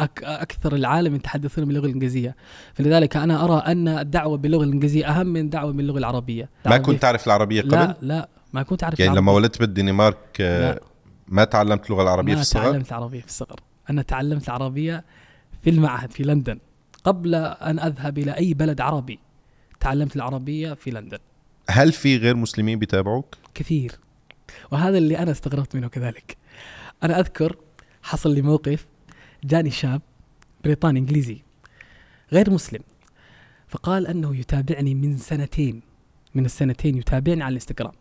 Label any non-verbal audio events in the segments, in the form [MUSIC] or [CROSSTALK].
أك اكثر العالم يتحدثون باللغه الانجليزيه فلذلك انا ارى ان الدعوه باللغه الانجليزيه اهم من الدعوه باللغه العربيه ما كنت تعرف العربيه قبل لا لا ما كنت اعرف يعني العربية. لما ولدت بالدنمارك آه، لا. ما تعلمت اللغه العربيه في الصغر ما تعلمت العربيه في الصغر انا تعلمت العربيه في المعهد في لندن قبل ان اذهب الى اي بلد عربي تعلمت العربيه في لندن هل في غير مسلمين بيتابعوك كثير وهذا اللي انا استغربت منه كذلك انا اذكر حصل لي موقف جاني شاب بريطاني انجليزي غير مسلم فقال انه يتابعني من سنتين من السنتين يتابعني على الانستغرام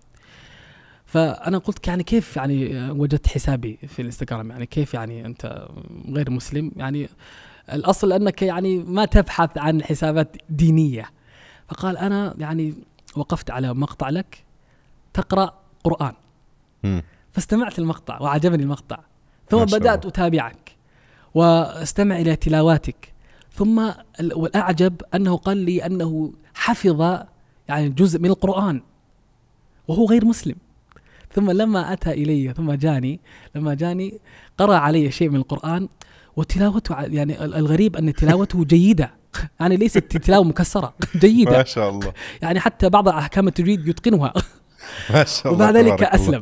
فانا قلت يعني كيف يعني وجدت حسابي في الانستغرام يعني كيف يعني انت غير مسلم يعني الاصل انك يعني ما تبحث عن حسابات دينيه فقال انا يعني وقفت على مقطع لك تقرا قران م. فاستمعت المقطع وعجبني المقطع ثم بدات اتابعك واستمع إلى تلاواتك ثم والأعجب أنه قال لي أنه حفظ يعني جزء من القرآن وهو غير مسلم ثم لما أتى إلي ثم جاني لما جاني قرأ علي شيء من القرآن وتلاوته يعني الغريب أن تلاوته [LAUGHS] جيدة يعني ليست تلاوة مكسرة [LAUGHS] جيدة ما شاء الله يعني حتى بعض أحكام التجويد يتقنها [LAUGHS] ما شاء الله وبعد ذلك أسلم الله.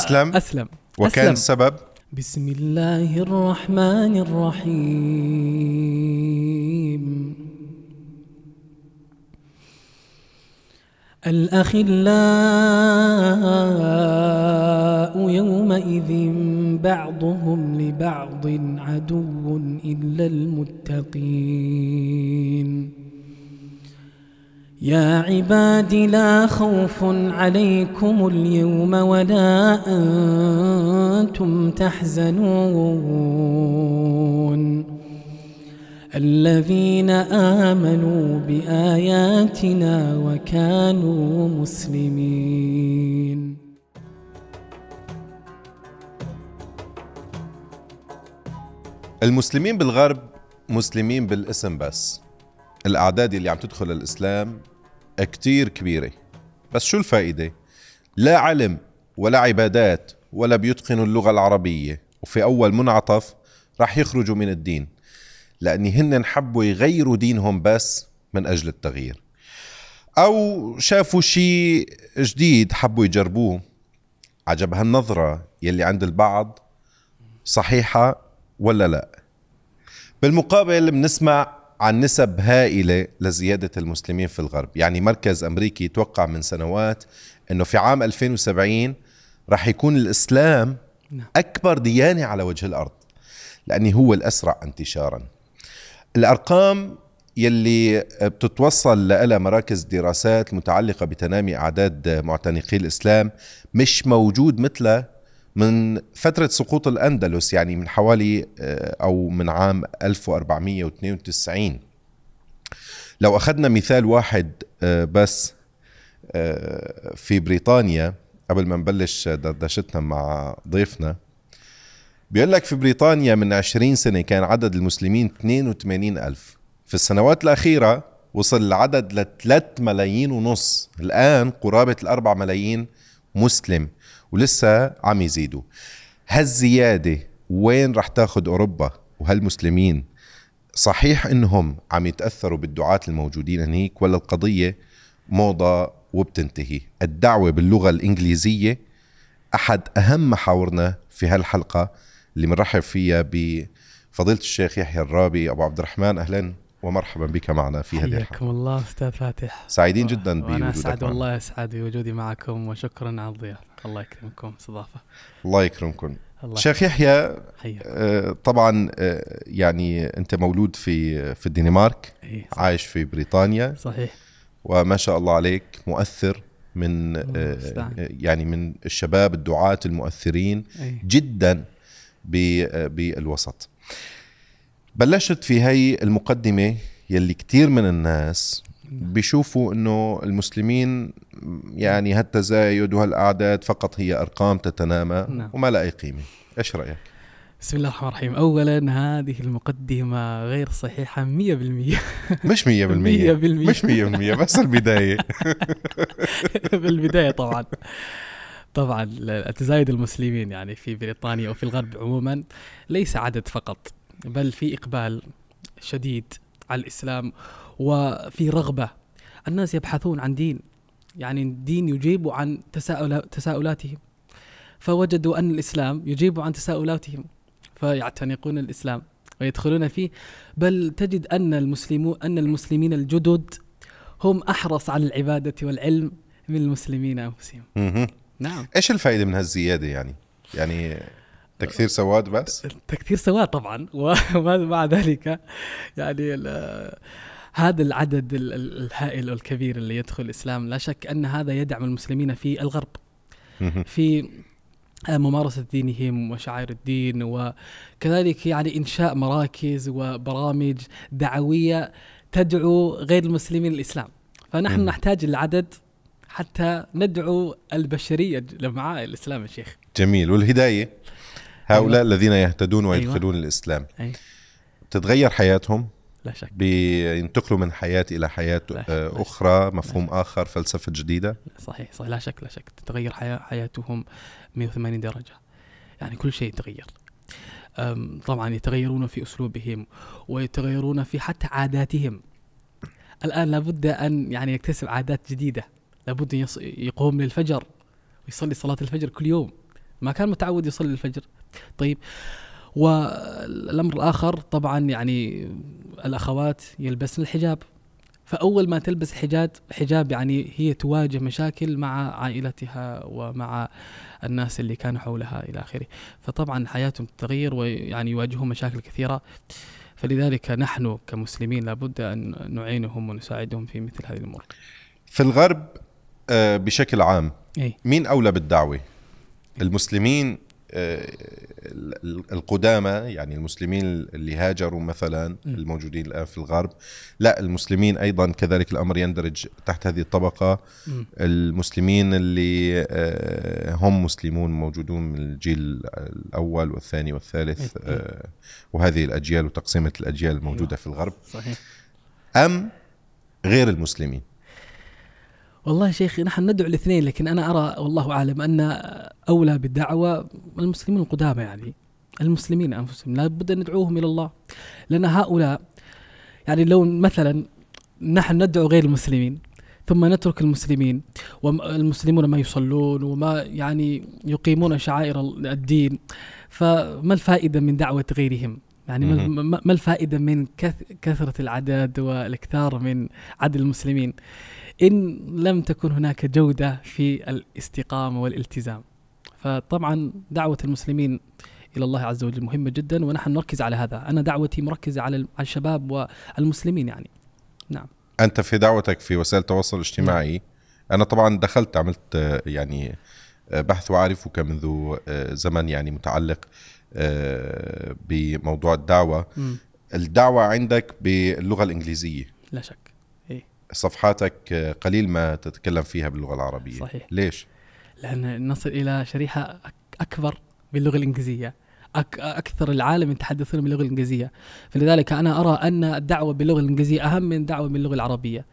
أسلم أسلم وكان السبب بسم الله الرحمن الرحيم الأخلاء يومئذ بعضهم لبعض عدو إلا المتقين يا عباد لا خوف عليكم اليوم ولا أنتم تحزنون الذين آمنوا بآياتنا وكانوا مسلمين المسلمين بالغرب مسلمين بالاسم بس الأعداد اللي عم تدخل الإسلام كتير كبيرة بس شو الفائدة؟ لا علم ولا عبادات ولا بيتقنوا اللغة العربية وفي أول منعطف رح يخرجوا من الدين لأن هن حبوا يغيروا دينهم بس من أجل التغيير أو شافوا شيء جديد حبوا يجربوه عجب هالنظرة يلي عند البعض صحيحة ولا لا بالمقابل بنسمع عن نسب هائلة لزيادة المسلمين في الغرب يعني مركز أمريكي يتوقع من سنوات أنه في عام 2070 راح يكون الإسلام نعم. أكبر ديانة على وجه الأرض لأنه هو الأسرع انتشارا الأرقام يلي بتتوصل لها مراكز دراسات متعلقة بتنامي أعداد معتنقي الإسلام مش موجود مثلها من فترة سقوط الأندلس يعني من حوالي آه، أو من عام 1492 لو أخذنا مثال واحد آه، بس آه، في بريطانيا قبل ما نبلش دردشتنا مع ضيفنا بيقول لك في بريطانيا من 20 سنة كان عدد المسلمين 82 ألف في السنوات الأخيرة وصل العدد ل 3 ملايين ونص الآن قرابة الأربع ملايين مسلم ولسه عم يزيدوا هالزيادة وين رح تاخد أوروبا وهالمسلمين صحيح انهم عم يتاثروا بالدعاة الموجودين هنيك ولا القضيه موضه وبتنتهي الدعوه باللغه الانجليزيه احد اهم محاورنا في هالحلقه اللي بنرحب فيها بفضيله الشيخ يحيى الرابي ابو عبد الرحمن اهلا ومرحبا بك معنا في هذه الحلقه حياكم الله استاذ فاتح سعيدين جدا بوجودك انا اسعد والله اسعد بوجودي معكم وشكرا على الضيافه الله يكرمكم استضافه الله يكرمكم الله شيخ يحيى آه، طبعا آه، يعني انت مولود في في الدنمارك إيه، عايش في بريطانيا صحيح وما شاء الله عليك مؤثر من آه، يعني من الشباب الدعاة المؤثرين إيه. جدا بالوسط بلشت في هي المقدمة يلي كتير من الناس بيشوفوا انه المسلمين يعني هالتزايد وهالاعداد فقط هي ارقام تتنامى نعم. وما لها اي قيمه، ايش رايك؟ بسم الله الرحمن الرحيم، اولا هذه المقدمه غير صحيحه 100% مش 100% 100% مش 100% بس البدايه [LAUGHS] بالبدايه طبعا طبعا تزايد المسلمين يعني في بريطانيا وفي الغرب عموما ليس عدد فقط بل في إقبال شديد على الإسلام وفي رغبة الناس يبحثون عن دين يعني الدين يجيب عن تساؤل تساؤلاتهم فوجدوا أن الإسلام يجيب عن تساؤلاتهم فيعتنقون الإسلام ويدخلون فيه بل تجد أن المسلمون أن المسلمين الجدد هم أحرص على العبادة والعلم من المسلمين أنفسهم نعم إيش الفائدة من هالزيادة يعني يعني تكثير سواد بس تكثير سواد طبعا [LAUGHS] ومع ذلك يعني هذا العدد الهائل والكبير اللي يدخل الاسلام لا شك ان هذا يدعم المسلمين في الغرب في ممارسة دينهم وشعائر الدين وكذلك يعني إنشاء مراكز وبرامج دعوية تدعو غير المسلمين للإسلام فنحن نحتاج العدد حتى ندعو البشرية مع الإسلام يا شيخ جميل والهداية هؤلاء أيوة. الذين يهتدون أيوة. ويدخلون أيوة. الإسلام أيوة. تتغير حياتهم لا شك بينتقلوا من حياة إلى حياة أخرى مفهوم لا آخر فلسفة جديدة صحيح صحيح لا شك لا شك تتغير حياة حياتهم 180 درجة يعني كل شيء يتغير طبعا يتغيرون في أسلوبهم ويتغيرون في حتى عاداتهم الآن لابد أن يعني يكتسب عادات جديدة لابد يقوم للفجر ويصلي صلاة الفجر كل يوم ما كان متعود يصلي الفجر طيب والامر الاخر طبعا يعني الاخوات يلبسن الحجاب فاول ما تلبس حجاب حجاب يعني هي تواجه مشاكل مع عائلتها ومع الناس اللي كانوا حولها الى اخره فطبعا حياتهم تتغير ويعني يواجهون مشاكل كثيره فلذلك نحن كمسلمين لابد ان نعينهم ونساعدهم في مثل هذه الامور في الغرب آه، بشكل عام إيه. مين اولى بالدعوه إيه. المسلمين آه، القدامى يعني المسلمين اللي هاجروا مثلا الموجودين الان في الغرب لا المسلمين ايضا كذلك الامر يندرج تحت هذه الطبقه المسلمين اللي آه، هم مسلمون موجودون من الجيل الاول والثاني والثالث آه، وهذه الاجيال وتقسيمه الاجيال الموجوده أيوة. في الغرب صحيح ام غير المسلمين والله شيخ نحن ندعو الاثنين لكن انا ارى والله اعلم ان اولى بالدعوه المسلمين القدامى يعني المسلمين انفسهم لابد ان ندعوهم الى الله لان هؤلاء يعني لو مثلا نحن ندعو غير المسلمين ثم نترك المسلمين والمسلمون ما يصلون وما يعني يقيمون شعائر الدين فما الفائده من دعوه غيرهم؟ يعني ما الفائده من كثره العدد والاكثار من عدد المسلمين؟ إن لم تكن هناك جودة في الاستقامة والالتزام فطبعا دعوة المسلمين إلى الله عز وجل مهمة جدا ونحن نركز على هذا أنا دعوتي مركزة على الشباب والمسلمين يعني نعم أنت في دعوتك في وسائل التواصل الاجتماعي نعم. أنا طبعا دخلت عملت يعني بحث وأعرفك منذ آه، زمن يعني متعلق آه، بموضوع الدعوة م. الدعوة عندك باللغة الإنجليزية لا شك صفحاتك آه، قليل ما تتكلم فيها باللغه العربيه صحيح ليش لان نصل الى شريحه اكبر باللغه الانجليزيه أك اكثر العالم يتحدثون باللغه الانجليزيه فلذلك انا ارى ان الدعوه باللغه الانجليزيه اهم من الدعوه باللغه العربيه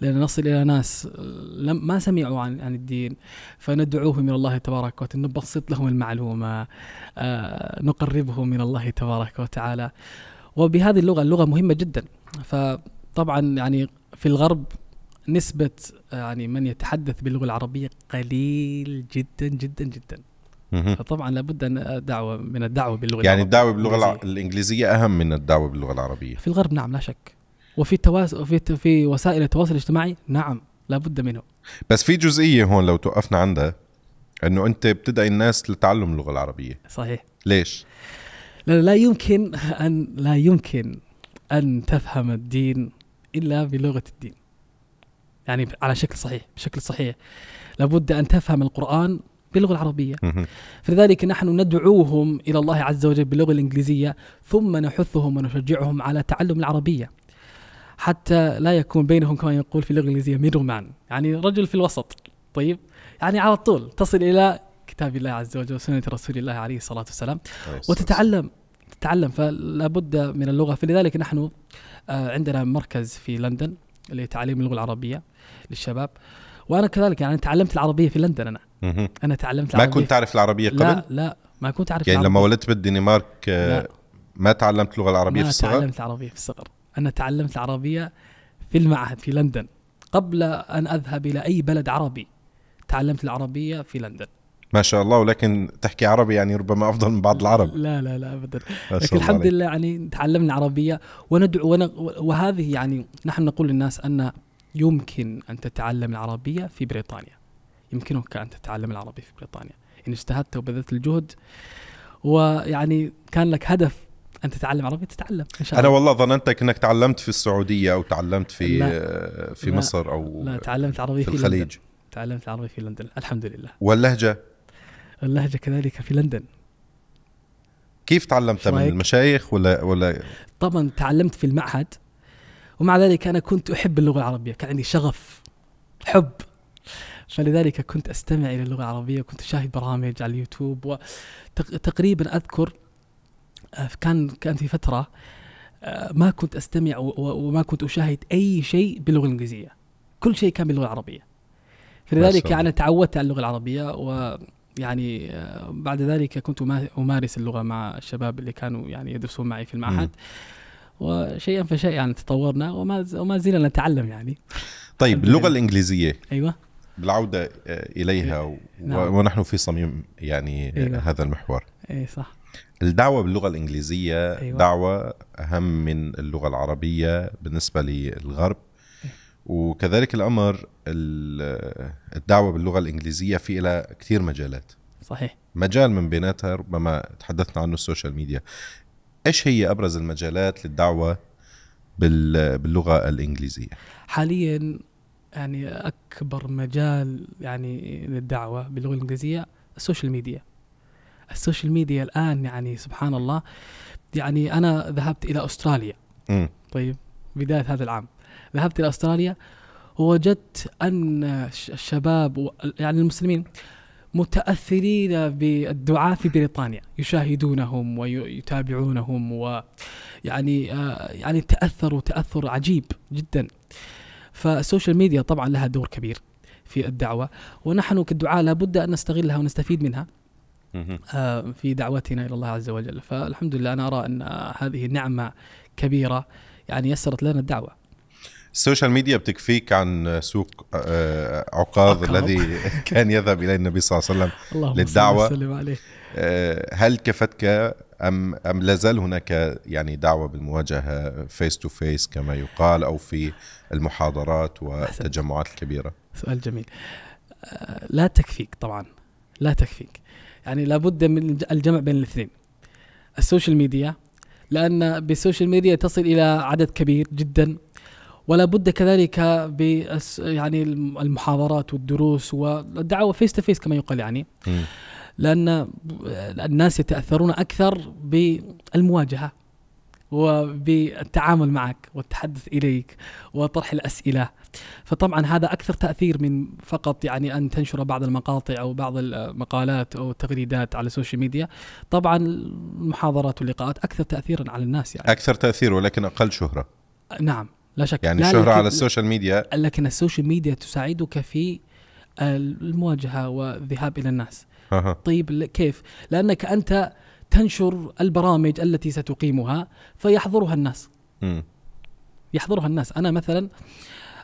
لان نصل الى ناس آه، لم ما سمعوا عن عن الدين فندعوهم الى الله تبارك وتعالى نبسط لهم المعلومه آه نقربهم من الله تبارك وتعالى وبهذه اللغه اللغه مهمه جدا فطبعا يعني في الغرب نسبة آه، يعني من يتحدث باللغة العربية قليل جدا جدا جدا فطبعا لابد ان دعوه من الدعوه باللغه يعني العربية. الدعوه باللغه الإنجليزية. الانجليزيه اهم من الدعوه باللغه العربيه في الغرب نعم لا شك وفي التواس... في في وسائل التواصل الاجتماعي نعم لابد منه بس في جزئيه هون لو توقفنا عندها انه انت بتدعي الناس لتعلم اللغه العربيه صحيح ليش لا, لا يمكن ان لا يمكن ان تفهم الدين إلا بلغة الدين يعني على شكل صحيح بشكل صحيح لابد أن تفهم القرآن باللغة العربية فلذلك نحن ندعوهم إلى الله عز وجل باللغة الإنجليزية ثم نحثهم ونشجعهم على تعلم العربية حتى لا يكون بينهم كما يقول في اللغة الإنجليزية ميدومان، مان يعني رجل في الوسط طيب يعني على طول تصل إلى كتاب الله عز وجل وسنة رسول الله عليه الصلاة والسلام وتتعلم تتعلم فلا بد من اللغه فلذلك نحن آه، عندنا مركز في لندن لتعليم اللغه العربيه للشباب وانا كذلك يعني تعلمت العربيه في لندن انا انا تعلمت العربيه ما كنت تعرف العربيه قبل؟ لا لا ما كنت اعرف يعني العربية. لما ولدت بالدنمارك آه، لا. ما تعلمت اللغه العربيه في الصغر؟ ما تعلمت العربيه في الصغر انا تعلمت العربيه في المعهد في لندن قبل ان اذهب الى اي بلد عربي تعلمت العربيه في لندن ما شاء الله ولكن تحكي عربي يعني ربما افضل من بعض العرب لا لا لا ابدا لكن الحمد لله يعني تعلمنا العربيه وندعو وهذه يعني نحن نقول للناس ان يمكن ان تتعلم العربيه في بريطانيا يمكنك ان تتعلم العربي في بريطانيا ان اجتهدت وبذلت الجهد ويعني كان لك هدف ان تتعلم عربي تتعلم ان شاء الله انا والله ظننتك انك تعلمت في السعوديه او تعلمت في لا في لا مصر او لا تعلمت عربي في, في الخليج لندن. تعلمت العربي في لندن الحمد لله واللهجه اللهجه كذلك في لندن كيف تعلمتها من المشايخ ولا ولا طبعا تعلمت في المعهد ومع ذلك انا كنت احب اللغه العربيه كان عندي شغف حب فلذلك كنت استمع الى اللغه العربيه وكنت اشاهد برامج على اليوتيوب وتقريبا اذكر آه، كان كان في فتره آه، ما كنت استمع وما كنت اشاهد اي شيء باللغه الانجليزيه كل شيء كان باللغه العربيه فلذلك انا يعني تعودت على اللغه العربيه و يعني آه، بعد ذلك كنت أمارس اللغة مع الشباب اللي كانوا يعني يدرسون معي في المعهد وشيئا فشيئا يعني تطورنا وما وما زلنا نتعلم يعني طيب اللغة يعني. الإنجليزية أيوه بالعودة آه، إليها نعم. ونحن في صميم يعني آه، أيوة. هذا المحور أي صح الدعوة باللغة الإنجليزية أيوة. دعوة أهم من اللغة العربية بالنسبة للغرب وكذلك الامر الدعوه باللغه الانجليزيه في لها كثير مجالات صحيح مجال من بيناتها ربما تحدثنا عنه السوشيال ميديا ايش هي ابرز المجالات للدعوه باللغه الانجليزيه حاليا يعني اكبر مجال يعني للدعوه باللغه الانجليزيه السوشيال ميديا السوشيال ميديا الان يعني سبحان الله يعني انا ذهبت الى استراليا م. طيب بدايه هذا العام ذهبت إلى أستراليا ووجدت أن الشباب يعني المسلمين متأثرين بالدعاة في بريطانيا يشاهدونهم ويتابعونهم ويعني يعني تأثروا آه، يعني تأثر عجيب جدا فالسوشيال ميديا طبعا لها دور كبير في الدعوة ونحن كدعاة لابد أن نستغلها ونستفيد منها آه، في دعوتنا إلى الله عز وجل فالحمد لله أنا أرى أن هذه نعمة كبيرة يعني يسرت لنا الدعوة السوشيال ميديا بتكفيك عن سوق آه، آه، عكاظ الذي [LAUGHS] كان يذهب اليه النبي صلى الله عليه وسلم اللهم للدعوه وسلم عليه آه، هل كفتك ام ام لا زال هناك يعني دعوه بالمواجهه فيس تو فيس كما يقال او في المحاضرات والتجمعات الكبيره؟ سؤال جميل. لا تكفيك طبعا لا تكفيك يعني لابد من الجمع بين الاثنين السوشيال ميديا لان بالسوشيال ميديا تصل الى عدد كبير جدا ولا بد كذلك ب يعني المحاضرات والدروس والدعوه فيس تو فيس كما يقال يعني لان الناس يتاثرون اكثر بالمواجهه وبالتعامل معك والتحدث اليك وطرح الاسئله فطبعا هذا اكثر تاثير من فقط يعني ان تنشر بعض المقاطع او بعض المقالات او التغريدات على السوشيال ميديا طبعا المحاضرات واللقاءات اكثر تاثيرا على الناس يعني اكثر تاثير ولكن اقل شهره نعم لا شك يعني الشهرة على السوشيال ميديا لكن السوشيال ميديا تساعدك في المواجهة والذهاب إلى الناس أه. طيب كيف؟ لأنك أنت تنشر البرامج التي ستقيمها فيحضرها الناس م. يحضرها الناس أنا مثلا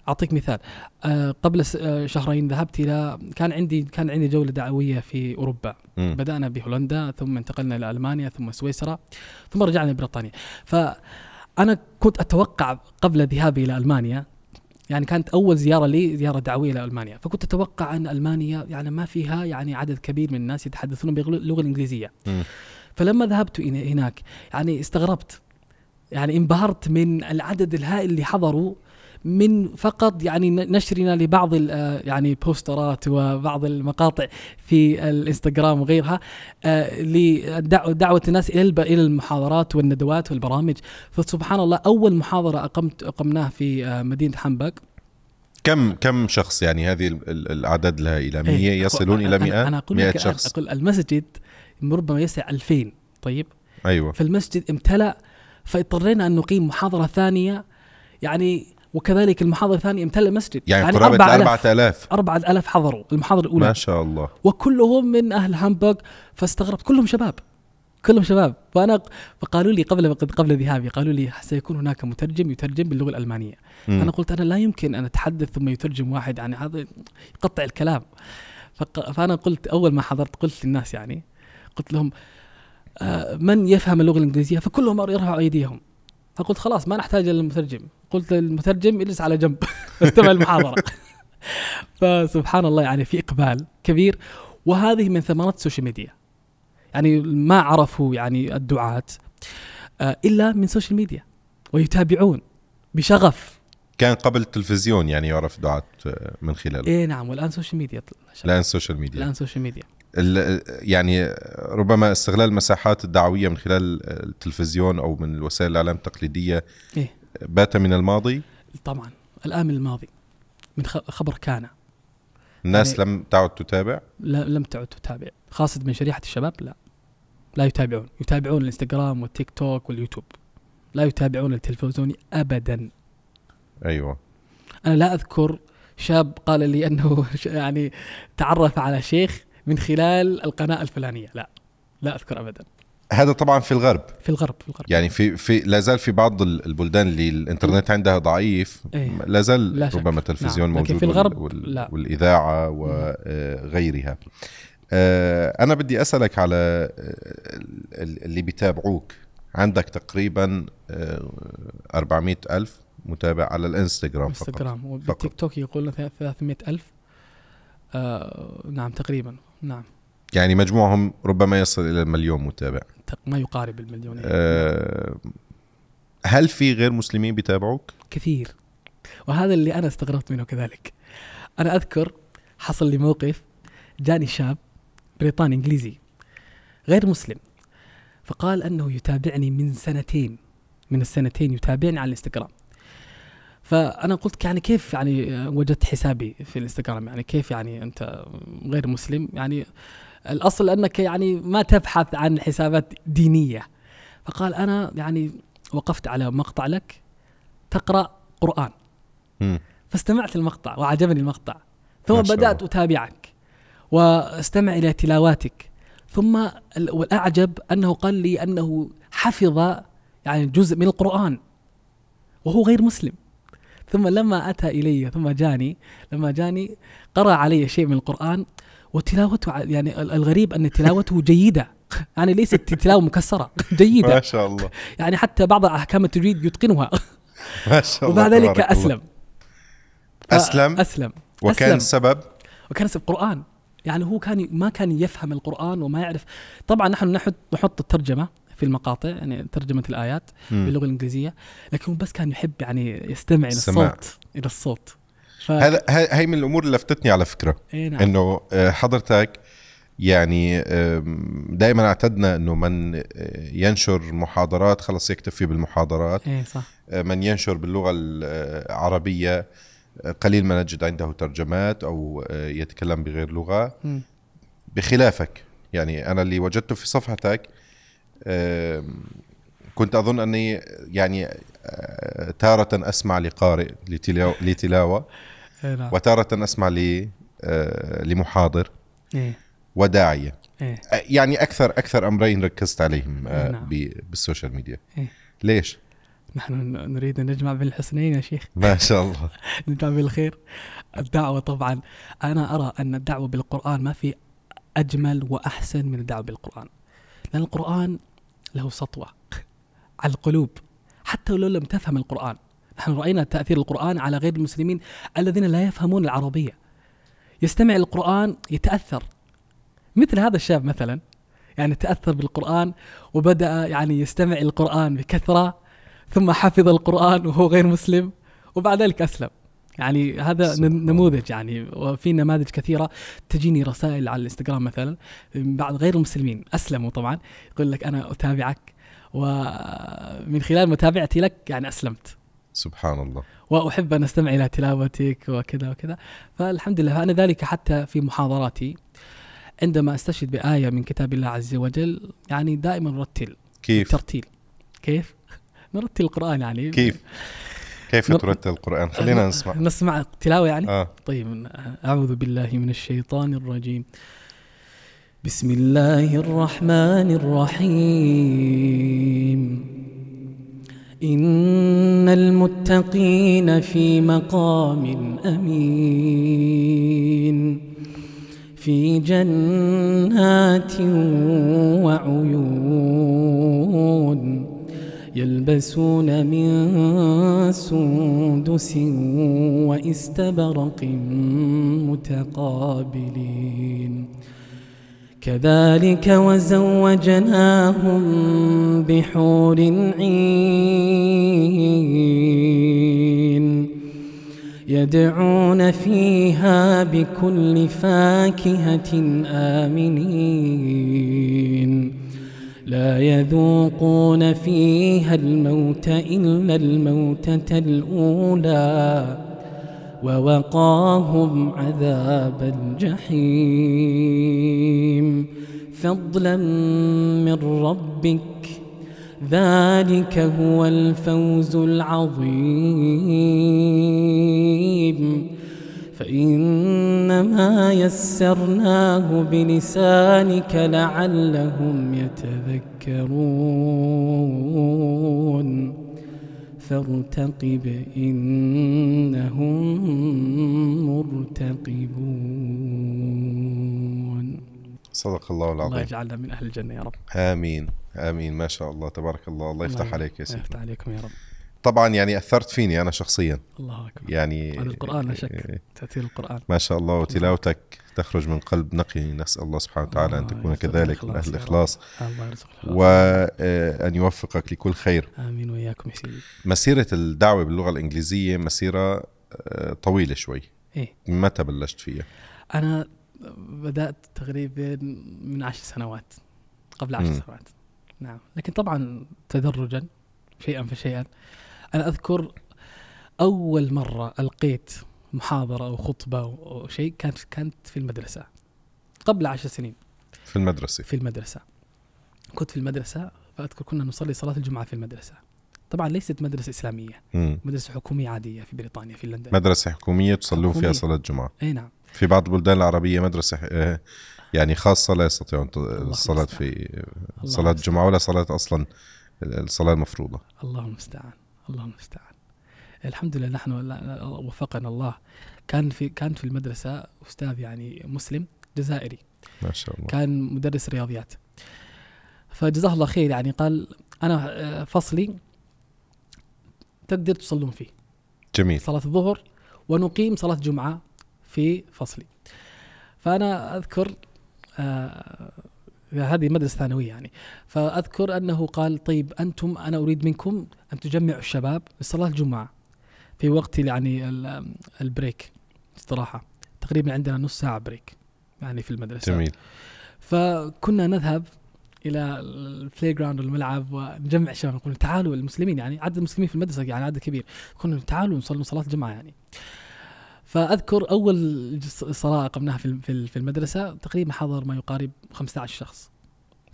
أعطيك مثال آه، قبل آه، شهرين ذهبت إلى كان عندي كان عندي جولة دعوية في أوروبا م. بدأنا بهولندا ثم انتقلنا إلى ألمانيا ثم سويسرا ثم رجعنا لبريطانيا ف انا كنت اتوقع قبل ذهابي الى المانيا يعني كانت اول زياره لي زياره دعويه الى المانيا فكنت اتوقع ان المانيا يعني ما فيها يعني عدد كبير من الناس يتحدثون باللغه الانجليزيه فلما ذهبت هناك يعني استغربت يعني انبهرت من العدد الهائل اللي حضروا من فقط يعني نشرنا لبعض آه، يعني بوسترات وبعض المقاطع في الانستغرام وغيرها آه، لدعوه الناس الى الى المحاضرات والندوات والبرامج فسبحان الله اول محاضره اقمت اقمناها في آه، مدينه حنبك كم كم شخص يعني هذه الاعداد الى 100 إيه، يصلون الى 100 انا اقول 100 شخص اقول المسجد ربما يسع 2000 طيب ايوه فالمسجد امتلأ فاضطرينا ان نقيم محاضره ثانيه يعني وكذلك المحاضر الثاني امتلأ المسجد يعني, يعني قرابة 4000 4000 حضروا المحاضرة الأولى ما شاء الله وكلهم من أهل هامبورغ فاستغربت كلهم شباب كلهم شباب فانا فقالوا لي قبل قبل ذهابي قالوا لي سيكون هناك مترجم يترجم باللغه الالمانيه م. انا قلت انا لا يمكن ان اتحدث ثم يترجم واحد عن يعني هذا يقطع الكلام فق... فانا قلت اول ما حضرت قلت للناس يعني قلت لهم آه، من يفهم اللغه الانجليزيه فكلهم يرفعوا ايديهم فقلت خلاص ما نحتاج للمترجم قلت للمترجم اجلس على جنب [LAUGHS] استمع المحاضره [LAUGHS] فسبحان الله يعني في اقبال كبير وهذه من ثمرات السوشيال ميديا يعني ما عرفوا يعني الدعاة آه، الا من السوشيال ميديا ويتابعون بشغف كان قبل التلفزيون يعني يعرف دعاة آه، من خلاله اي نعم والان سوشيال ميديا الان سوشيال ميديا الان سوشيال ميديا يعني ربما استغلال المساحات الدعويه من خلال التلفزيون او من وسائل الاعلام التقليديه إيه؟ بات من الماضي طبعا الان من الماضي من خبر كان الناس يعني لم تعد تتابع لا لم تعد تتابع خاصه من شريحه الشباب لا لا يتابعون يتابعون الانستغرام والتيك توك واليوتيوب لا يتابعون التلفزيون ابدا ايوه انا لا اذكر شاب قال لي انه [LAUGHS] يعني تعرف على شيخ من خلال القناه الفلانيه لا لا اذكر ابدا هذا طبعا في الغرب في الغرب في الغرب يعني في في لا زال في بعض البلدان اللي الانترنت عندها ضعيف إيه. لا زال لا ربما نعم. التلفزيون نعم. موجود في الغرب وال لا. والاذاعه وغيرها آه، آه، انا بدي اسالك على آه، اللي بيتابعوك عندك تقريبا 400 ألف متابع على الانستغرام فقط الانستغرام والتيك توك يقول 300 ألف آه نعم تقريبا نعم يعني مجموعهم ربما يصل الى المليون متابع طيب، ما يقارب المليون أه هل في غير مسلمين بيتابعوك؟ كثير وهذا اللي انا استغربت منه كذلك انا اذكر حصل لي موقف جاني شاب بريطاني انجليزي غير مسلم فقال انه يتابعني من سنتين من السنتين يتابعني على الانستغرام فانا قلت يعني كيف يعني وجدت حسابي في الانستغرام يعني كيف يعني انت غير مسلم يعني الاصل انك يعني ما تبحث عن حسابات دينيه فقال انا يعني وقفت على مقطع لك تقرا قران فاستمعت المقطع وعجبني المقطع ثم بدات اتابعك واستمع الى تلاواتك ثم والاعجب انه قال لي انه حفظ يعني جزء من القران وهو غير مسلم ثم لما أتى إلي ثم جاني لما جاني قرأ علي شيء من القرآن وتلاوته يعني الغريب أن تلاوته جيدة [LAUGHS] يعني ليست تلاوة مكسرة جيدة ما شاء الله [LAUGHS] يعني حتى بعض أحكام التجويد يتقنها [LAUGHS] ما شاء الله وبعد ذلك أسلم أسلم أسلم وكان أسلم. السبب وكان السبب قرآن يعني هو كان ما كان يفهم القرآن وما يعرف طبعا نحن نحط نحط الترجمة في المقاطع يعني ترجمه الايات مم. باللغه الانجليزيه لكن هو بس كان يحب يعني يستمع الى الصوت الى الصوت ف... هذا هي من الامور اللي لفتتني على فكره نعم. انه آه، حضرتك يعني دائما اعتدنا انه من آه، ينشر محاضرات خلص يكتفي بالمحاضرات إيه صح. آه، من ينشر باللغه العربيه قليل ما نجد عنده ترجمات او يتكلم بغير لغه م. بخلافك يعني انا اللي وجدته في صفحتك كنت اظن اني يعني آه، تارة اسمع لقارئ لتلاوة إيه، نعم. وتارة اسمع آه، لمحاضر إيه. وداعية إيه. يعني اكثر اكثر امرين ركزت عليهم آه، نعم. بالسوشيال ميديا ليش؟ نحن نريد أن نجمع بين الحسنين يا شيخ ما شاء الله [LAUGHS] نجمع بين الخير الدعوة طبعا أنا أرى أن الدعوة بالقرآن ما في أجمل وأحسن من الدعوة بالقرآن لأن القرآن له سطوة [LAUGHS] على القلوب حتى لو لم تفهم القرآن نحن رأينا تأثير القرآن على غير المسلمين الذين لا يفهمون العربية يستمع القرآن يتأثر مثل هذا الشاب مثلا يعني تأثر بالقرآن وبدأ يعني يستمع القرآن بكثرة ثم حفظ القرآن وهو غير مسلم وبعد ذلك أسلم يعني هذا نموذج يعني وفي نماذج كثيره تجيني رسائل على الانستغرام مثلا بعض غير المسلمين اسلموا طبعا يقول لك انا اتابعك ومن خلال متابعتي لك يعني اسلمت سبحان الله واحب ان استمع الى تلاوتك وكذا وكذا فالحمد لله انا ذلك حتى في محاضراتي عندما استشهد بايه من كتاب الله عز وجل يعني دائما ارتل كيف ترتيل كيف [LAUGHS] نرتل القران يعني كيف كيف ترتل القرآن خلينا نسمع نسمع تلاوة يعني آه. طيب أعوذ بالله من الشيطان الرجيم بسم الله الرحمن الرحيم إن المتقين في مقام أمين في جنات وعيون يلبسون من سندس واستبرق متقابلين كذلك وزوجناهم بحور عين يدعون فيها بكل فاكهة آمنين لا يذوقون فيها الموت إلا الموتة الأولى ووقاهم عذاب الجحيم فضلا من ربك ذلك هو الفوز العظيم فإنما يسرناه بلسانك لعلهم يتذكرون فارتقب إنهم مرتقبون صدق الله العظيم الله يجعلنا من أهل الجنة يا رب آمين آمين ما شاء الله تبارك الله الله يفتح الله عليك يا الله يفتح عليكم يا رب طبعا يعني اثرت فيني انا شخصيا الله اكبر يعني عن القران لا شك إيه. تاثير القران ما شاء الله وتلاوتك تخرج من قلب نقي نسال الله سبحانه وتعالى ان تكون كذلك من اهل الاخلاص الله يرزقك وان آه، يوفقك لكل خير امين واياكم يا سيدي مسيره الدعوه باللغه الانجليزيه مسيره آه، طويله شوي ايه متى بلشت فيها؟ انا بدات تقريبا من عشر سنوات قبل عشر م. سنوات نعم لكن طبعا تدرجا شيئا فشيئا انا اذكر اول مره القيت محاضره او خطبه او شيء كانت كانت في المدرسه قبل عشر سنين في المدرسه في المدرسه كنت في المدرسه فاذكر كنا نصلي صلاه الجمعه في المدرسه طبعا ليست مدرسه اسلاميه مم. مدرسه حكوميه عاديه في بريطانيا في لندن مدرسه حكوميه تصلون فيها صلاه الجمعه اي نعم في بعض البلدان العربيه مدرسه آه، يعني خاصه لا يستطيعون الصلاه في صلاه الجمعه ولا صلاه اصلا آه، الصلاه المفروضه الله المستعان الله المستعان الحمد لله نحن وفقنا الله كان في كان في المدرسه استاذ يعني مسلم جزائري ما شاء الله كان مدرس رياضيات فجزاه الله خير يعني قال انا آه، فصلي تقدر تصلون فيه جميل صلاه الظهر ونقيم صلاه جمعه في فصلي فانا اذكر آه هذه مدرسه ثانويه يعني فاذكر انه قال طيب انتم انا اريد منكم ان تجمعوا الشباب لصلاه الجمعه في وقت يعني البريك استراحه تقريبا عندنا نص ساعه بريك يعني في المدرسه جميل فكنا نذهب الى البلاي جراوند الملعب ونجمع الشباب نقول تعالوا المسلمين يعني عدد المسلمين في المدرسه يعني عدد كبير كنا تعالوا نصلوا صلاه الجمعه يعني فاذكر اول صلاه قمناها في في المدرسه تقريبا حضر ما يقارب 15 شخص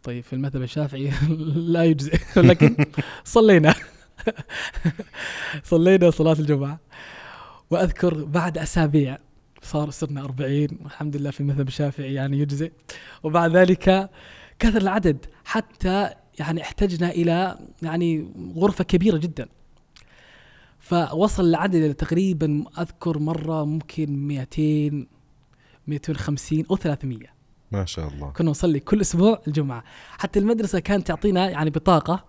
طيب في المذهب الشافعي [LAUGHS] لا يجزئ لكن [LAUGHS] صلينا [LAUGHS] صلينا صلاه الجمعه واذكر بعد اسابيع صار صرنا 40 والحمد لله في المذهب الشافعي يعني يجزئ وبعد ذلك كثر العدد حتى يعني احتجنا الى يعني غرفه كبيره جدا فوصل العدد تقريبا اذكر مره ممكن 200 250 او 300 ما شاء الله كنا نصلي كل اسبوع الجمعه حتى المدرسه كانت تعطينا يعني بطاقه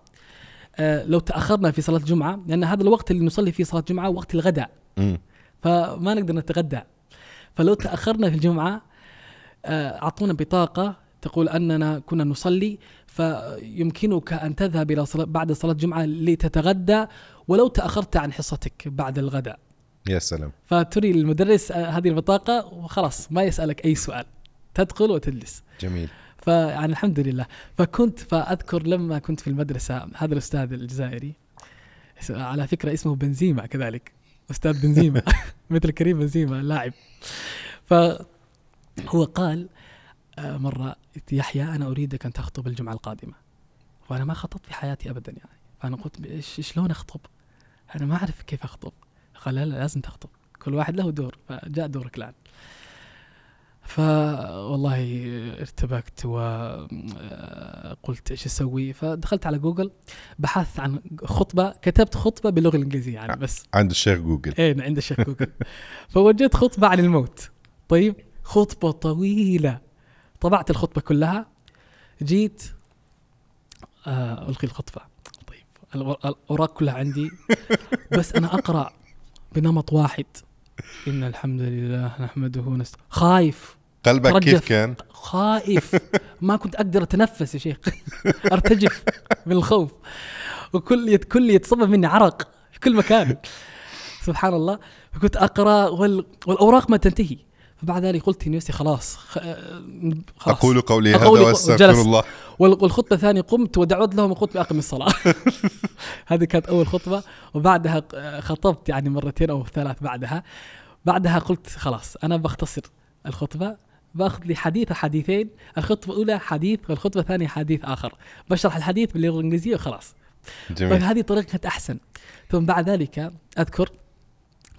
آه لو تاخرنا في صلاه الجمعه لان هذا الوقت اللي نصلي فيه صلاه الجمعه وقت الغداء م. فما نقدر نتغدى فلو تاخرنا في الجمعه آه، اعطونا بطاقه تقول اننا كنا نصلي فيمكنك ان تذهب الى صلاة بعد صلاه الجمعه لتتغدى ولو تاخرت عن حصتك بعد الغداء يا سلام فتري المدرس آه، هذه البطاقه وخلاص ما يسالك اي سؤال تدخل وتجلس جميل فعن يعني الحمد لله فكنت فاذكر لما كنت في المدرسه هذا الاستاذ الجزائري على فكره اسمه بنزيما كذلك استاذ بنزيما [LAUGHS] مثل كريم بنزيما اللاعب فهو قال آه، مره يحيى انا اريدك ان تخطب الجمعه القادمه وانا ما خطبت في حياتي ابدا يعني فانا قلت ايش شلون اخطب؟ انا ما اعرف كيف اخطب قال لا لا لازم تخطب كل واحد له دور فجاء دورك الان فوالله ارتبكت وقلت آه، ايش اسوي فدخلت على جوجل بحثت عن خطبه كتبت خطبه باللغه الانجليزيه يعني بس عند الشيخ جوجل اي عند الشيخ جوجل فوجدت خطبه عن الموت طيب خطبه طويله طبعت الخطبه كلها جيت آه، القي الخطبه الاوراق كلها عندي بس انا اقرا بنمط واحد ان الحمد لله نحمده ونست خايف قلبك كيف كان؟ خايف ما كنت اقدر اتنفس يا شيخ [LAUGHS] ارتجف من الخوف وكل كل يتصبب مني عرق في كل مكان سبحان الله فكنت اقرا وال... والاوراق ما تنتهي فبعد ذلك قلت لنفسي خلاص خلاص اقول قولي هذا واستغفر الله والخطبه الثانيه قمت ودعوت لهم وقلت باقم الصلاه [LAUGHS] هذه كانت اول خطبه وبعدها خطبت يعني مرتين او ثلاث بعدها بعدها قلت خلاص انا بختصر الخطبه باخذ لي حديث حديثين الخطبه الاولى حديث والخطبه الثانيه حديث اخر بشرح الحديث باللغه الانجليزيه وخلاص جميل. طيب، هذه الطريقه كانت احسن ثم بعد ذلك اذكر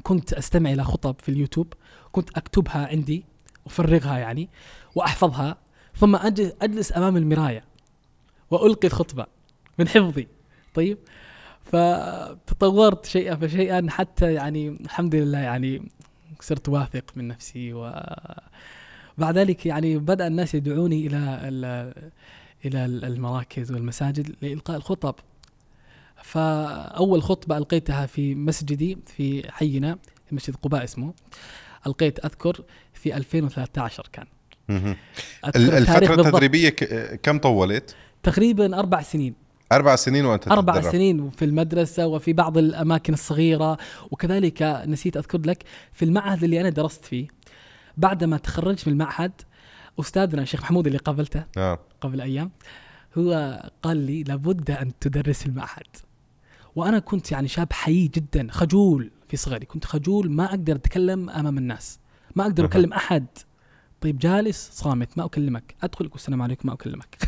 كنت استمع الى خطب في اليوتيوب كنت اكتبها عندي افرغها يعني واحفظها ثم اجلس امام المرايه وألقي الخطبة من حفظي طيب فتطورت شيئا فشيئا حتى يعني الحمد لله يعني صرت واثق من نفسي و بعد ذلك يعني بدأ الناس يدعوني إلى إلى المراكز والمساجد لإلقاء الخطب فأول خطبة ألقيتها في مسجدي في حينا في مسجد قباء اسمه ألقيت أذكر في 2013 كان الفترة التدريبية كم طولت؟ تقريبا اربع سنين اربع سنين وانت اربع تتدرب. سنين في المدرسه وفي بعض الاماكن الصغيره وكذلك نسيت اذكر لك في المعهد اللي انا درست فيه بعد ما تخرجت من المعهد استاذنا الشيخ محمود اللي قابلته آه. قبل ايام هو قال لي لابد ان تدرس المعهد وانا كنت يعني شاب حيي جدا خجول في صغري كنت خجول ما اقدر اتكلم امام الناس ما اقدر اكلم احد طيب جالس صامت ما اكلمك ادخل والسلام عليكم ما اكلمك [LAUGHS]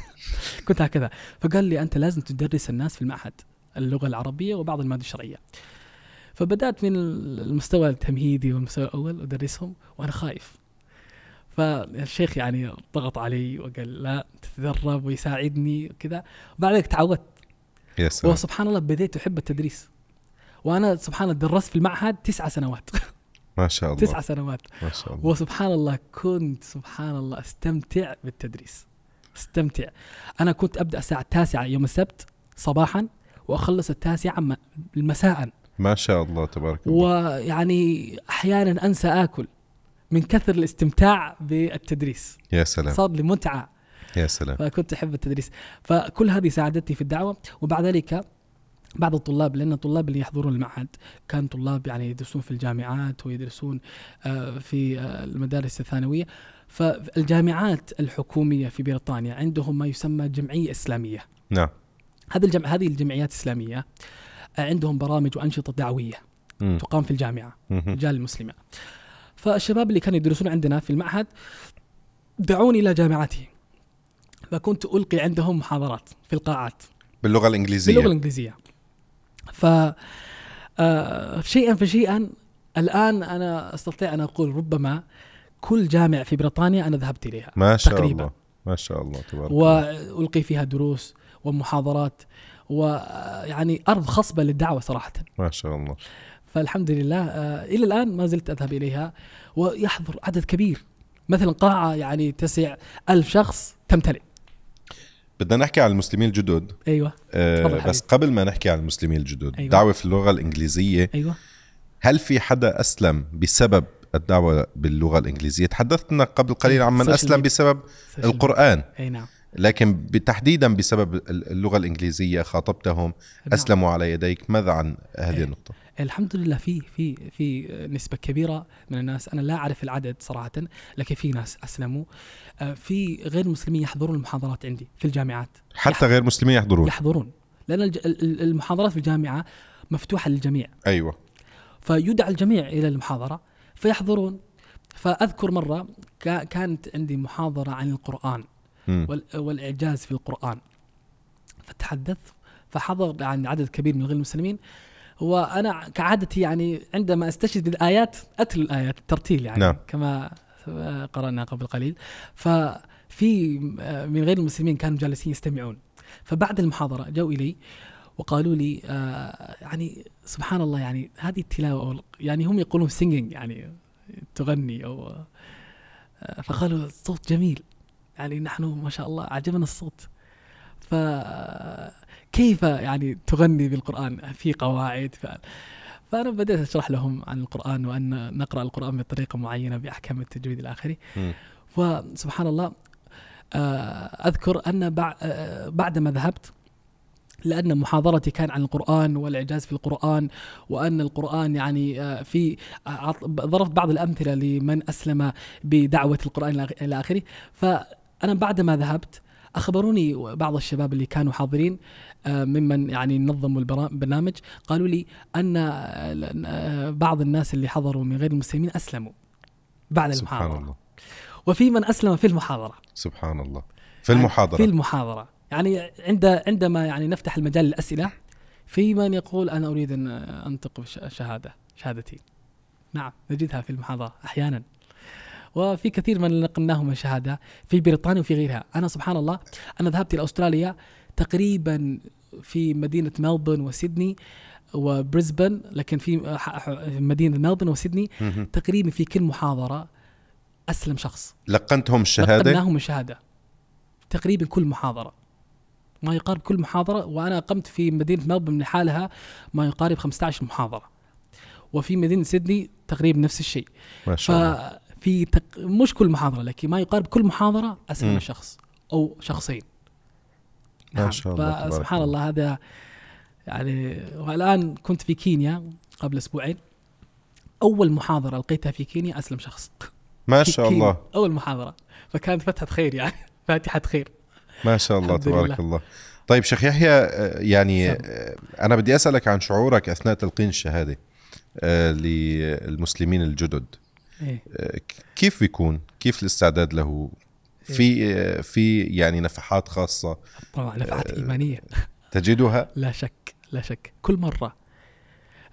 كنت هكذا فقال لي انت لازم تدرس الناس في المعهد اللغه العربيه وبعض الماده الشرعيه فبدات من المستوى التمهيدي والمستوى الاول ادرسهم وانا خايف فالشيخ يعني ضغط علي وقال لا تتدرب ويساعدني وكذا بعد ذلك تعودت وسبحان الله بديت احب التدريس وانا سبحان الله درست في المعهد تسعة سنوات [LAUGHS] ما شاء الله تسع سنوات ما شاء الله وسبحان الله كنت سبحان الله استمتع بالتدريس استمتع انا كنت ابدا الساعه التاسعة يوم السبت صباحا واخلص التاسعة مساء ما شاء الله تبارك الله ويعني احيانا انسى اكل من كثر الاستمتاع بالتدريس يا سلام صار لي متعه يا سلام فكنت احب التدريس فكل هذه ساعدتني في الدعوه وبعد ذلك بعض الطلاب لان الطلاب اللي يحضرون المعهد كان طلاب يعني يدرسون في الجامعات ويدرسون آه، في آه، المدارس الثانويه فالجامعات الحكوميه في بريطانيا عندهم ما يسمى جمعيه اسلاميه نعم هذه الجمع هذه الجمعيات الاسلاميه آه، عندهم برامج وانشطه دعويه م. تقام في الجامعه رجال المسلمه فالشباب اللي كانوا يدرسون عندنا في المعهد دعوني الى جامعتهم فكنت القي عندهم محاضرات في القاعات باللغه الانجليزيه باللغه الانجليزيه ف آه، شيئا فشيئا الان انا استطيع ان اقول ربما كل جامع في بريطانيا انا ذهبت اليها ما شاء تقريبا الله. ما شاء الله تبارك والقي فيها دروس ومحاضرات ويعني آه، ارض خصبه للدعوه صراحه ما شاء الله فالحمد لله آه، الى الان ما زلت اذهب اليها ويحضر عدد كبير مثلا قاعه يعني تسع ألف شخص تمتلئ بدنا نحكي عن المسلمين الجدد ايوه آه بس قبل ما نحكي عن المسلمين الجدد أيوة. دعوه في اللغه الانجليزيه ايوه هل في حدا اسلم بسبب الدعوه باللغه الانجليزيه تحدثنا قبل قليل عن من اسلم بسبب القران اي نعم لكن تحديدا بسبب اللغه الانجليزيه خاطبتهم نعم. اسلموا على يديك ماذا عن هذه النقطه الحمد لله في في في نسبه كبيره من الناس انا لا اعرف العدد صراحه لكن في ناس اسلموا آه، في غير مسلمين يحضرون المحاضرات عندي في الجامعات حتى غير مسلمين يحضرون يحضرون لان المحاضرات في الجامعه مفتوحه للجميع ايوه فيدعى الجميع الى المحاضره فيحضرون فاذكر مره كانت عندي محاضره عن القران والاعجاز في القران فتحدثت فحضر عن عدد كبير من غير المسلمين وانا كعادتي يعني عندما استشهد بالايات اتلو الايات الترتيل يعني نعم. كما قرانا قبل قليل ففي آه، من غير المسلمين كانوا جالسين يستمعون فبعد المحاضره جاءوا الي وقالوا لي آه، يعني سبحان الله يعني هذه التلاوه يعني هم يقولون سينجينج يعني تغني او آه، فقالوا الصوت جميل يعني نحن ما شاء الله عجبنا الصوت ف كيف يعني تغني بالقرآن في قواعد ف... فأنا بدأت أشرح لهم عن القرآن وأن نقرأ القرآن بطريقة معينة بأحكام التجويد إلى آخره وسبحان الله آه، أذكر أن آه، بعد ما ذهبت لأن محاضرتي كان عن القرآن والإعجاز في القرآن وأن القرآن يعني آه، في ضربت بعض الأمثلة لمن أسلم بدعوة القرآن إلى آخره فأنا بعد ما ذهبت اخبروني بعض الشباب اللي كانوا حاضرين آه، ممن يعني نظموا البرنامج قالوا لي ان آه، بعض الناس اللي حضروا من غير المسلمين اسلموا بعد سبحان المحاضره الله. وفي من اسلم في المحاضره سبحان الله في يعني المحاضره في المحاضره يعني عند عندما يعني نفتح المجال للاسئله في من يقول انا اريد ان آه، انطق شهاده شهادتي نعم نجدها في المحاضره احيانا وفي كثير من نقلناهم الشهاده في بريطانيا وفي غيرها أنا سبحان الله أنا ذهبت إلى أستراليا تقريبا في مدينة ملبورن وسيدني وبريسبن لكن في مدينة ملبورن وسيدني تقريبا في كل محاضرة أسلم شخص لقنتهم الشهادة؟ لقناهم الشهادة تقريبا كل محاضرة ما يقارب كل محاضرة وأنا أقمت في مدينة ملبورن من حالها ما يقارب 15 محاضرة وفي مدينة سيدني تقريبا نفس الشيء ما شاء الله في تق... مش كل محاضره لكن ما يقارب كل محاضره اسلم عن شخص او شخصين ما نعم. شاء الله فسبحان الله هذا يعني والان كنت في كينيا قبل اسبوعين اول محاضره لقيتها في كينيا اسلم شخص ما شاء الله اول محاضره فكانت فتحه خير يعني [LAUGHS] فاتحه خير ما شاء الله تبارك الله. الله طيب شيخ يحيى آه، يعني نعم. آه، انا بدي اسالك عن شعورك اثناء تلقين الشهاده آه، للمسلمين الجدد إيه. آه، كيف بيكون كيف الاستعداد له إيه. في آه، في يعني نفحات خاصه طبعا نفحات آه، ايمانيه تجدها [LAUGHS] لا شك لا شك كل مره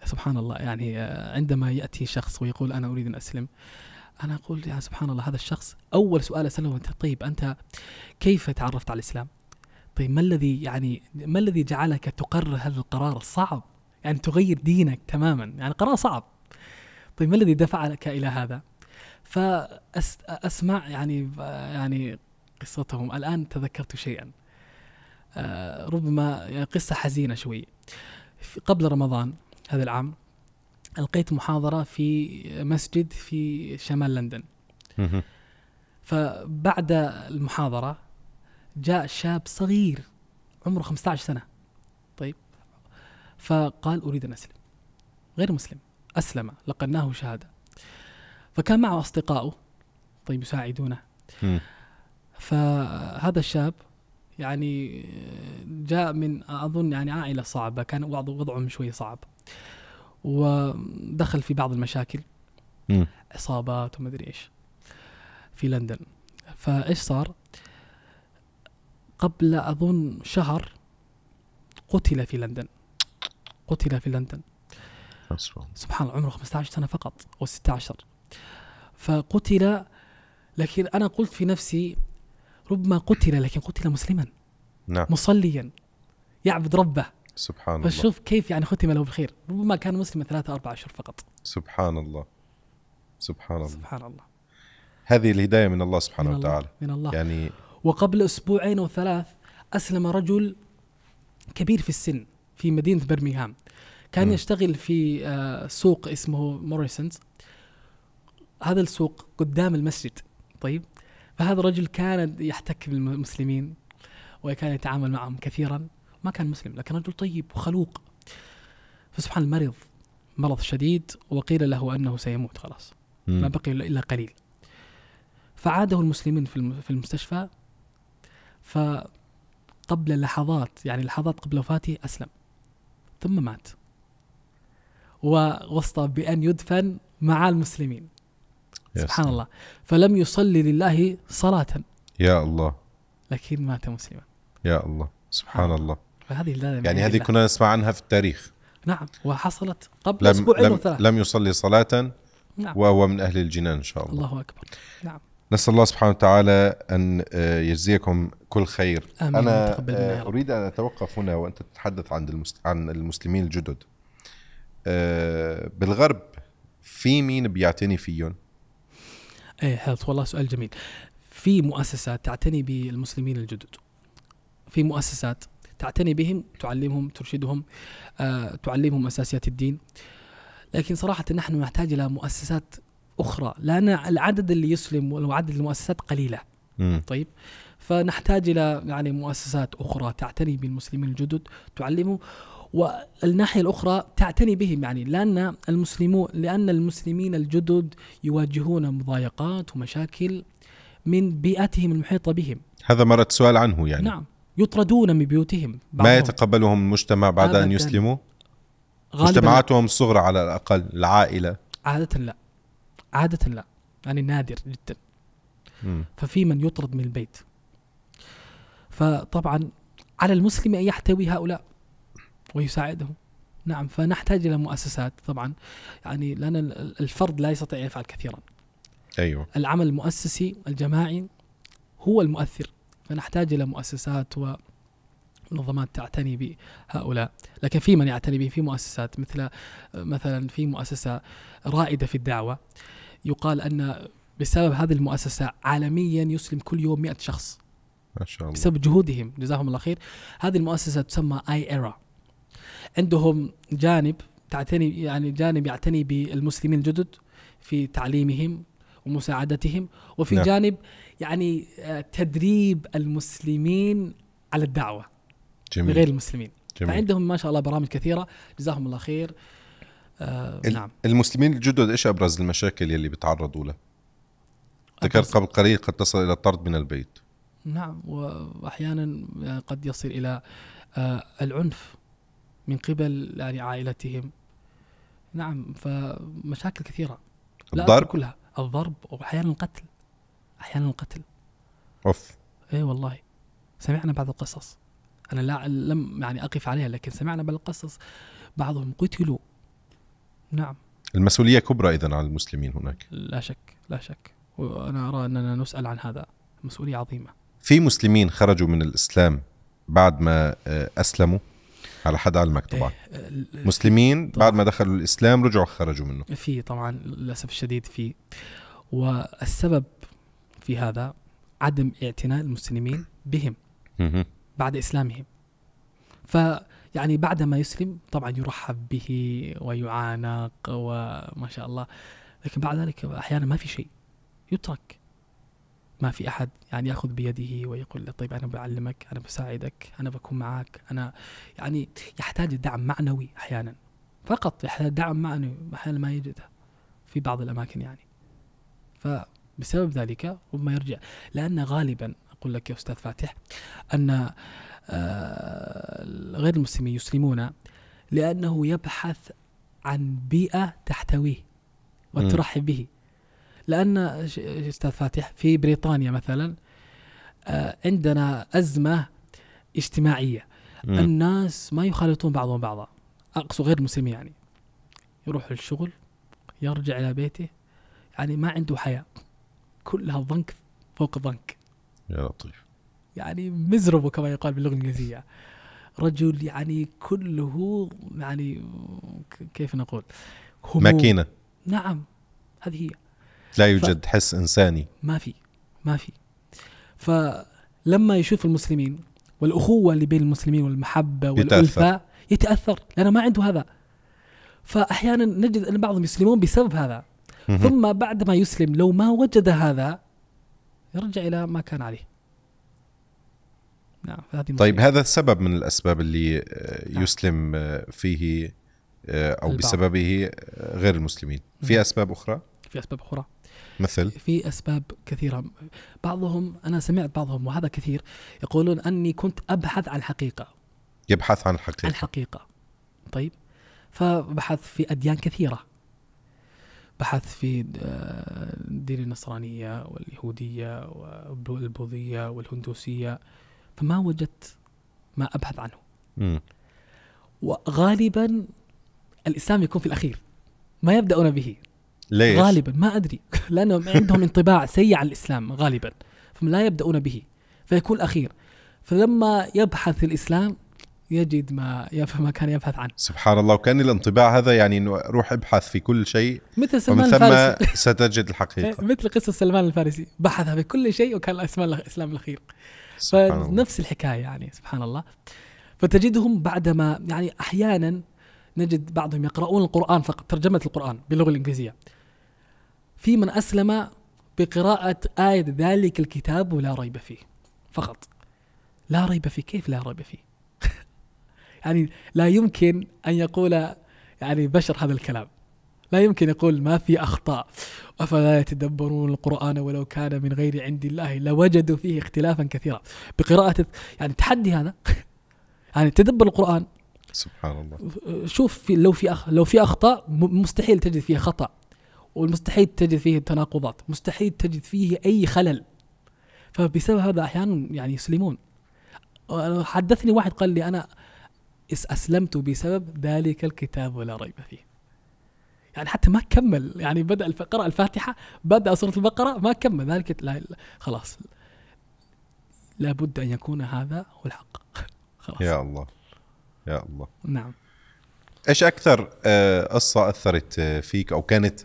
سبحان الله يعني عندما ياتي شخص ويقول انا اريد ان اسلم انا اقول يا سبحان الله هذا الشخص اول سؤال اساله انت طيب انت كيف تعرفت على الاسلام؟ طيب ما الذي يعني ما الذي جعلك تقرر هذا القرار الصعب؟ يعني تغير دينك تماما يعني قرار صعب طيب ما الذي دفعك الى هذا؟ فاسمع يعني يعني قصتهم الان تذكرت شيئا آه، ربما قصه حزينه شوي قبل رمضان هذا العام القيت محاضره في مسجد في شمال لندن فبعد المحاضره جاء شاب صغير عمره 15 سنه طيب فقال اريد ان اسلم غير مسلم أسلم لقناه شهادة فكان معه أصدقائه طيب يساعدونه فهذا الشاب يعني جاء من أظن يعني عائلة صعبة كان وضعهم شوي صعب ودخل في بعض المشاكل م. وما أدري إيش في لندن فإيش صار قبل أظن شهر قتل في لندن قتل في لندن سبحان الله عمره 15 سنة فقط أو 16 فقتل لكن أنا قلت في نفسي ربما قتل لكن قتل مسلما نعم مصليا يعبد ربه سبحان الله فشوف كيف يعني ختم له بالخير ربما كان مسلما ثلاثة أربعة أشهر فقط سبحان الله سبحان الله سبحان الله هذه الهداية من الله سبحانه من وتعالى الله. من الله يعني وقبل أسبوعين أو ثلاث أسلم رجل كبير في السن في مدينة برمنغهام كان م. يشتغل في آه، سوق اسمه موريسنز هذا السوق قدام المسجد طيب فهذا الرجل كان يحتك بالمسلمين وكان يتعامل معهم كثيرا ما كان مسلم لكن رجل طيب وخلوق فسبحان المرض مرض شديد وقيل له انه سيموت خلاص ما بقي الا قليل فعاده المسلمين في المستشفى فقبل لحظات يعني لحظات قبل وفاته اسلم ثم مات ووصى بأن يدفن مع المسلمين سبحان الله فلم يصلي لله صلاة يا الله لكن مات مسلما يا الله سبحان الله فهذه يعني هذه كنا نسمع عنها في التاريخ نعم وحصلت قبل لم أسبوعين لم, لم يصلي صلاة نعم. وهو من أهل الجنان إن شاء الله الله أكبر نعم نسأل الله سبحانه وتعالى أن آه، يجزيكم كل خير آمين أنا آه، أريد أن أتوقف هنا وأنت تتحدث عن عن المسلمين الجدد بالغرب في مين بيعتني فيهم؟ ايه هذا والله سؤال جميل. في مؤسسات تعتني بالمسلمين الجدد. في مؤسسات تعتني بهم، تعلمهم، ترشدهم، آه، تعلمهم اساسيات الدين. لكن صراحه نحن نحتاج الى مؤسسات اخرى، لان العدد اللي يسلم والعدد المؤسسات قليله. م. طيب؟ فنحتاج الى يعني مؤسسات اخرى تعتني بالمسلمين الجدد، تعلمهم والناحية الأخرى تعتني بهم يعني لأن المسلمون لأن المسلمين الجدد يواجهون مضايقات ومشاكل من بيئتهم المحيطة بهم هذا مرت سؤال عنه يعني نعم يطردون من بيوتهم ما يتقبلهم المجتمع بعد أن يسلموا مجتمعاتهم الصغرى على الأقل العائلة عادة لا عادة لا يعني نادر جدا م. ففي من يطرد من البيت فطبعا على المسلم أن يحتوي هؤلاء ويساعدهم نعم فنحتاج الى مؤسسات طبعا يعني لان الفرد لا يستطيع ان يفعل كثيرا ايوه العمل المؤسسي الجماعي هو المؤثر فنحتاج الى مؤسسات و منظمات تعتني بهؤلاء لكن في من يعتني به في مؤسسات مثل مثلا في مؤسسة رائدة في الدعوة يقال أن بسبب هذه المؤسسة عالميا يسلم كل يوم 100 شخص ما شاء الله بسبب جهودهم جزاهم الله خير هذه المؤسسة تسمى اي ايرا عندهم جانب تعتني يعني جانب يعتني بالمسلمين الجدد في تعليمهم ومساعدتهم وفي نعم. جانب يعني آه، تدريب المسلمين على الدعوه جميل. لغير المسلمين جميل. فعندهم ما شاء الله برامج كثيره جزاهم الله خير آه نعم المسلمين الجدد ايش ابرز المشاكل اللي بيتعرضوا لها؟ ذكرت قبل قليل قد تصل الى الطرد من البيت نعم واحيانا آه، قد يصل الى آه، العنف من قبل يعني عائلتهم نعم فمشاكل كثيرة لا الضرب كلها الضرب وأحيانا القتل أحيانا القتل أوف إيه والله سمعنا بعض القصص أنا لا لم يعني أقف عليها لكن سمعنا بعض القصص بعضهم قتلوا نعم المسؤولية كبرى إذا على المسلمين هناك لا شك لا شك وأنا أرى أننا نسأل عن هذا مسؤولية عظيمة في مسلمين خرجوا من الإسلام بعد ما آه، أسلموا على حد علمك طبعا إيه مسلمين طبعا بعد ما دخلوا الاسلام رجعوا خرجوا منه في طبعا للاسف الشديد في والسبب في هذا عدم اعتناء المسلمين بهم بعد اسلامهم ف يعني بعد ما يسلم طبعا يرحب به ويعانق وما شاء الله لكن بعد ذلك احيانا ما في شيء يترك ما في احد يعني ياخذ بيده ويقول له طيب انا بعلمك انا بساعدك انا بكون معك انا يعني يحتاج دعم معنوي احيانا فقط يحتاج دعم معنوي احيانا ما يجده في بعض الاماكن يعني فبسبب ذلك ربما يرجع لان غالبا اقول لك يا استاذ فاتح ان آه، غير المسلمين يسلمون لانه يبحث عن بيئه تحتويه وترحب به لان استاذ فاتح في بريطانيا مثلا آه، عندنا ازمه اجتماعيه م. الناس ما يخالطون بعضهم بعضا اقصد غير المسلمين يعني يروح الشغل يرجع الى بيته يعني ما عنده حياه كلها ضنك فوق ضنك يا لطيف يعني مزربه كما يقال باللغه الانجليزيه رجل يعني كله يعني كيف نقول ماكينه نعم هذه هي لا يوجد ف... حس انساني ما في ما في فلما يشوف المسلمين والاخوه اللي بين المسلمين والمحبه والالفه يتاثر لانه ما عنده هذا فاحيانا نجد ان بعضهم يسلمون بسبب هذا ثم بعد ما يسلم لو ما وجد هذا يرجع الى ما كان عليه نعم طيب هذا سبب من الاسباب اللي آه، نعم. يسلم آه، فيه آه، او البعض. بسببه غير المسلمين في نعم. اسباب اخرى في اسباب اخرى مثل في اسباب كثيره بعضهم انا سمعت بعضهم وهذا كثير يقولون اني كنت ابحث عن الحقيقه يبحث عن الحقيقه عن الحقيقه طيب فبحث في اديان كثيره بحث في آه، الدين النصرانيه واليهوديه والبوذيه والهندوسيه فما وجدت ما ابحث عنه م. وغالبا الاسلام يكون في الاخير ما يبدأون به ليش؟ غالبا ما ادري [LAUGHS] لانهم عندهم انطباع سيء عن الاسلام غالبا فلا يبداون به فيكون الاخير فلما يبحث الاسلام يجد ما [LAUGHS] ما كان يبحث عنه سبحان الله وكان الانطباع هذا يعني انه روح ابحث في كل شيء مثل سلمان ومن ثم الفارسي. [LAUGHS] ستجد الحقيقه مثل قصه سلمان الفارسي بحث في كل شيء وكان الاسلام الاخير فنفس الحكايه يعني سبحان الله فتجدهم بعدما يعني احيانا نجد بعضهم يقرؤون القرآن فقط ترجمة القرآن باللغة الإنجليزية في من أسلم بقراءة آية ذلك الكتاب ولا ريب فيه فقط لا ريب فيه كيف لا ريب فيه [LAUGHS] يعني لا يمكن أن يقول يعني بشر هذا الكلام لا يمكن يقول ما في أخطاء أفلا يتدبرون القرآن ولو كان من غير عند الله لوجدوا فيه اختلافا كثيرا بقراءة يعني تحدي هذا [LAUGHS] يعني تدبر القرآن سبحان الله شوف في لو في أخ لو في أخطاء مستحيل تجد فيها خطأ والمستحيل تجد فيه تناقضات مستحيل تجد فيه أي خلل فبسبب هذا أحيانا يعني يسلمون حدثني واحد قال لي أنا أسلمت بسبب ذلك الكتاب ولا ريب فيه يعني حتى ما كمل يعني بدأ الفقرة الفاتحة بدأ سورة البقرة ما كمل ذلك لا خلاص لابد أن يكون هذا هو الحق [LAUGHS] خلاص يا الله يا الله نعم ايش اكثر آه، قصه اثرت آه، فيك او كانت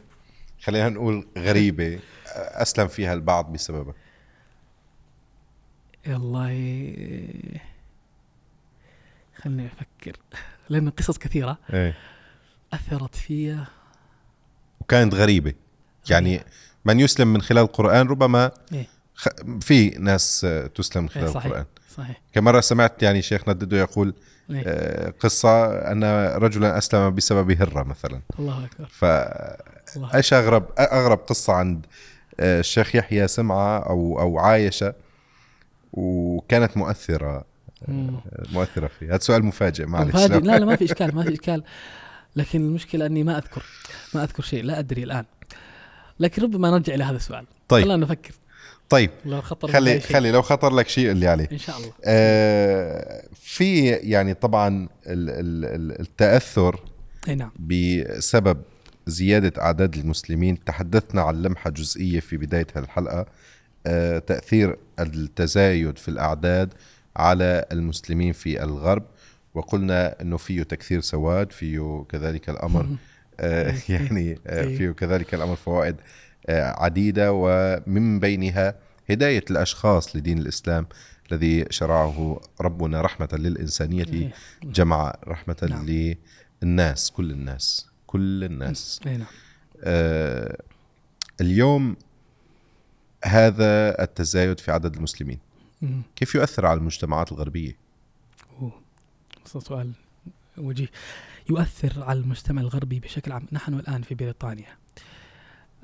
خلينا نقول غريبه اسلم فيها البعض بسببها والله خلني افكر لان قصص كثيره ايه اثرت فيا وكانت غريبه يعني من يسلم من خلال القران ربما ايه في ناس تسلم من خلال ايه صحيح القران صحيح كمره سمعت يعني شيخ ندده يقول نعم. آه، قصه ان رجلا اسلم بسبب هره مثلا الله اكبر فايش اغرب اغرب قصه عند آه، الشيخ يحيى سمعه او او عايشه وكانت مؤثره آه، مؤثره فيه هذا سؤال مفاجئ معلش لا لا ما في [LAUGHS] اشكال ما في اشكال لكن المشكله اني ما اذكر ما اذكر شيء لا ادري الان لكن ربما نرجع الى هذا السؤال طيب خلينا نفكر طيب لو خطر خلي خلي لو خطر لك شيء اللي عليه ان شاء الله آه في يعني طبعا التاثر نعم بسبب زياده اعداد المسلمين تحدثنا عن لمحه جزئيه في بدايه الحلقه آه تاثير التزايد في الاعداد على المسلمين في الغرب وقلنا انه فيه تكثير سواد فيه كذلك الامر آه [LAUGHS] يعني آه فيه كذلك الامر فوائد آه، عديدة ومن بينها هداية الأشخاص لدين الإسلام الذي شرعه ربنا رحمة للإنسانية إيه. جمع رحمة نعم. للناس كل الناس كل الناس إيه. إيه، نعم. آه اليوم هذا التزايد في عدد المسلمين كيف يؤثر على المجتمعات الغربية؟ أوه. سؤال وجيه يؤثر على المجتمع الغربي بشكل عام نحن الآن في بريطانيا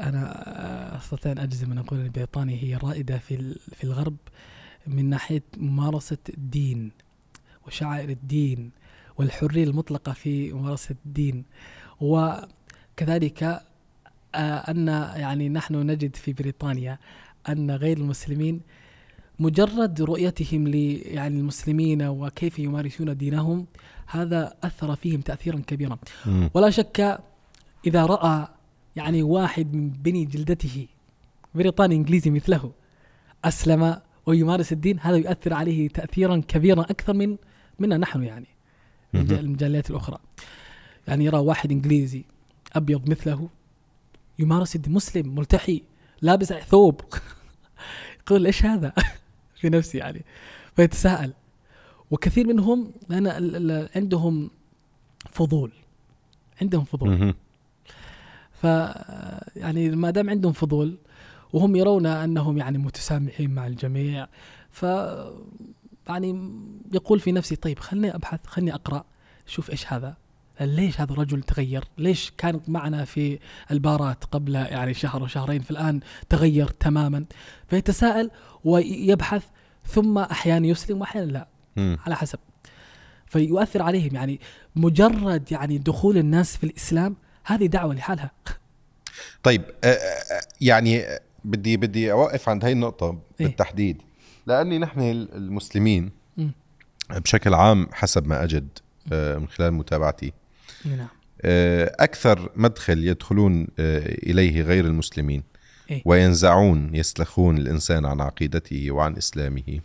أنا أستطيع أن أجزم أن أقول أن بريطانيا هي رائدة في في الغرب من ناحية ممارسة الدين وشعائر الدين والحرية المطلقة في ممارسة الدين وكذلك آه، أن يعني نحن نجد في بريطانيا أن غير المسلمين مجرد رؤيتهم ل يعني المسلمين وكيف يمارسون دينهم هذا أثر فيهم تأثيرا كبيرا ولا شك إذا رأى يعني واحد من بني جلدته بريطاني انجليزي مثله اسلم ويمارس الدين هذا يؤثر عليه تاثيرا كبيرا اكثر من منا نحن يعني المجالات الاخرى يعني يرى واحد انجليزي ابيض مثله يمارس الدين مسلم ملتحي لابس ثوب [LAUGHS] يقول ايش هذا [LAUGHS] في نفسي يعني فيتساءل وكثير منهم لان عندهم فضول عندهم فضول ف يعني ما دام عندهم فضول وهم يرون انهم يعني متسامحين مع الجميع ف يعني يقول في نفسي طيب خلني ابحث خلني اقرا شوف ايش هذا ليش هذا الرجل تغير؟ ليش كان معنا في البارات قبل يعني شهر وشهرين فالان تغير تماما؟ فيتساءل ويبحث ثم احيانا يسلم واحيانا لا م. على حسب. فيؤثر عليهم يعني مجرد يعني دخول الناس في الاسلام هذه دعوه لحالها طيب آه، آه، آه، يعني بدي بدي اوقف عند هاي النقطه إيه. بالتحديد لاني نحن المسلمين بشكل عام حسب ما اجد من خلال متابعتي إيه، نعم اكثر مدخل يدخلون اليه غير المسلمين إيه. وينزعون يسلخون الانسان عن عقيدته وعن اسلامه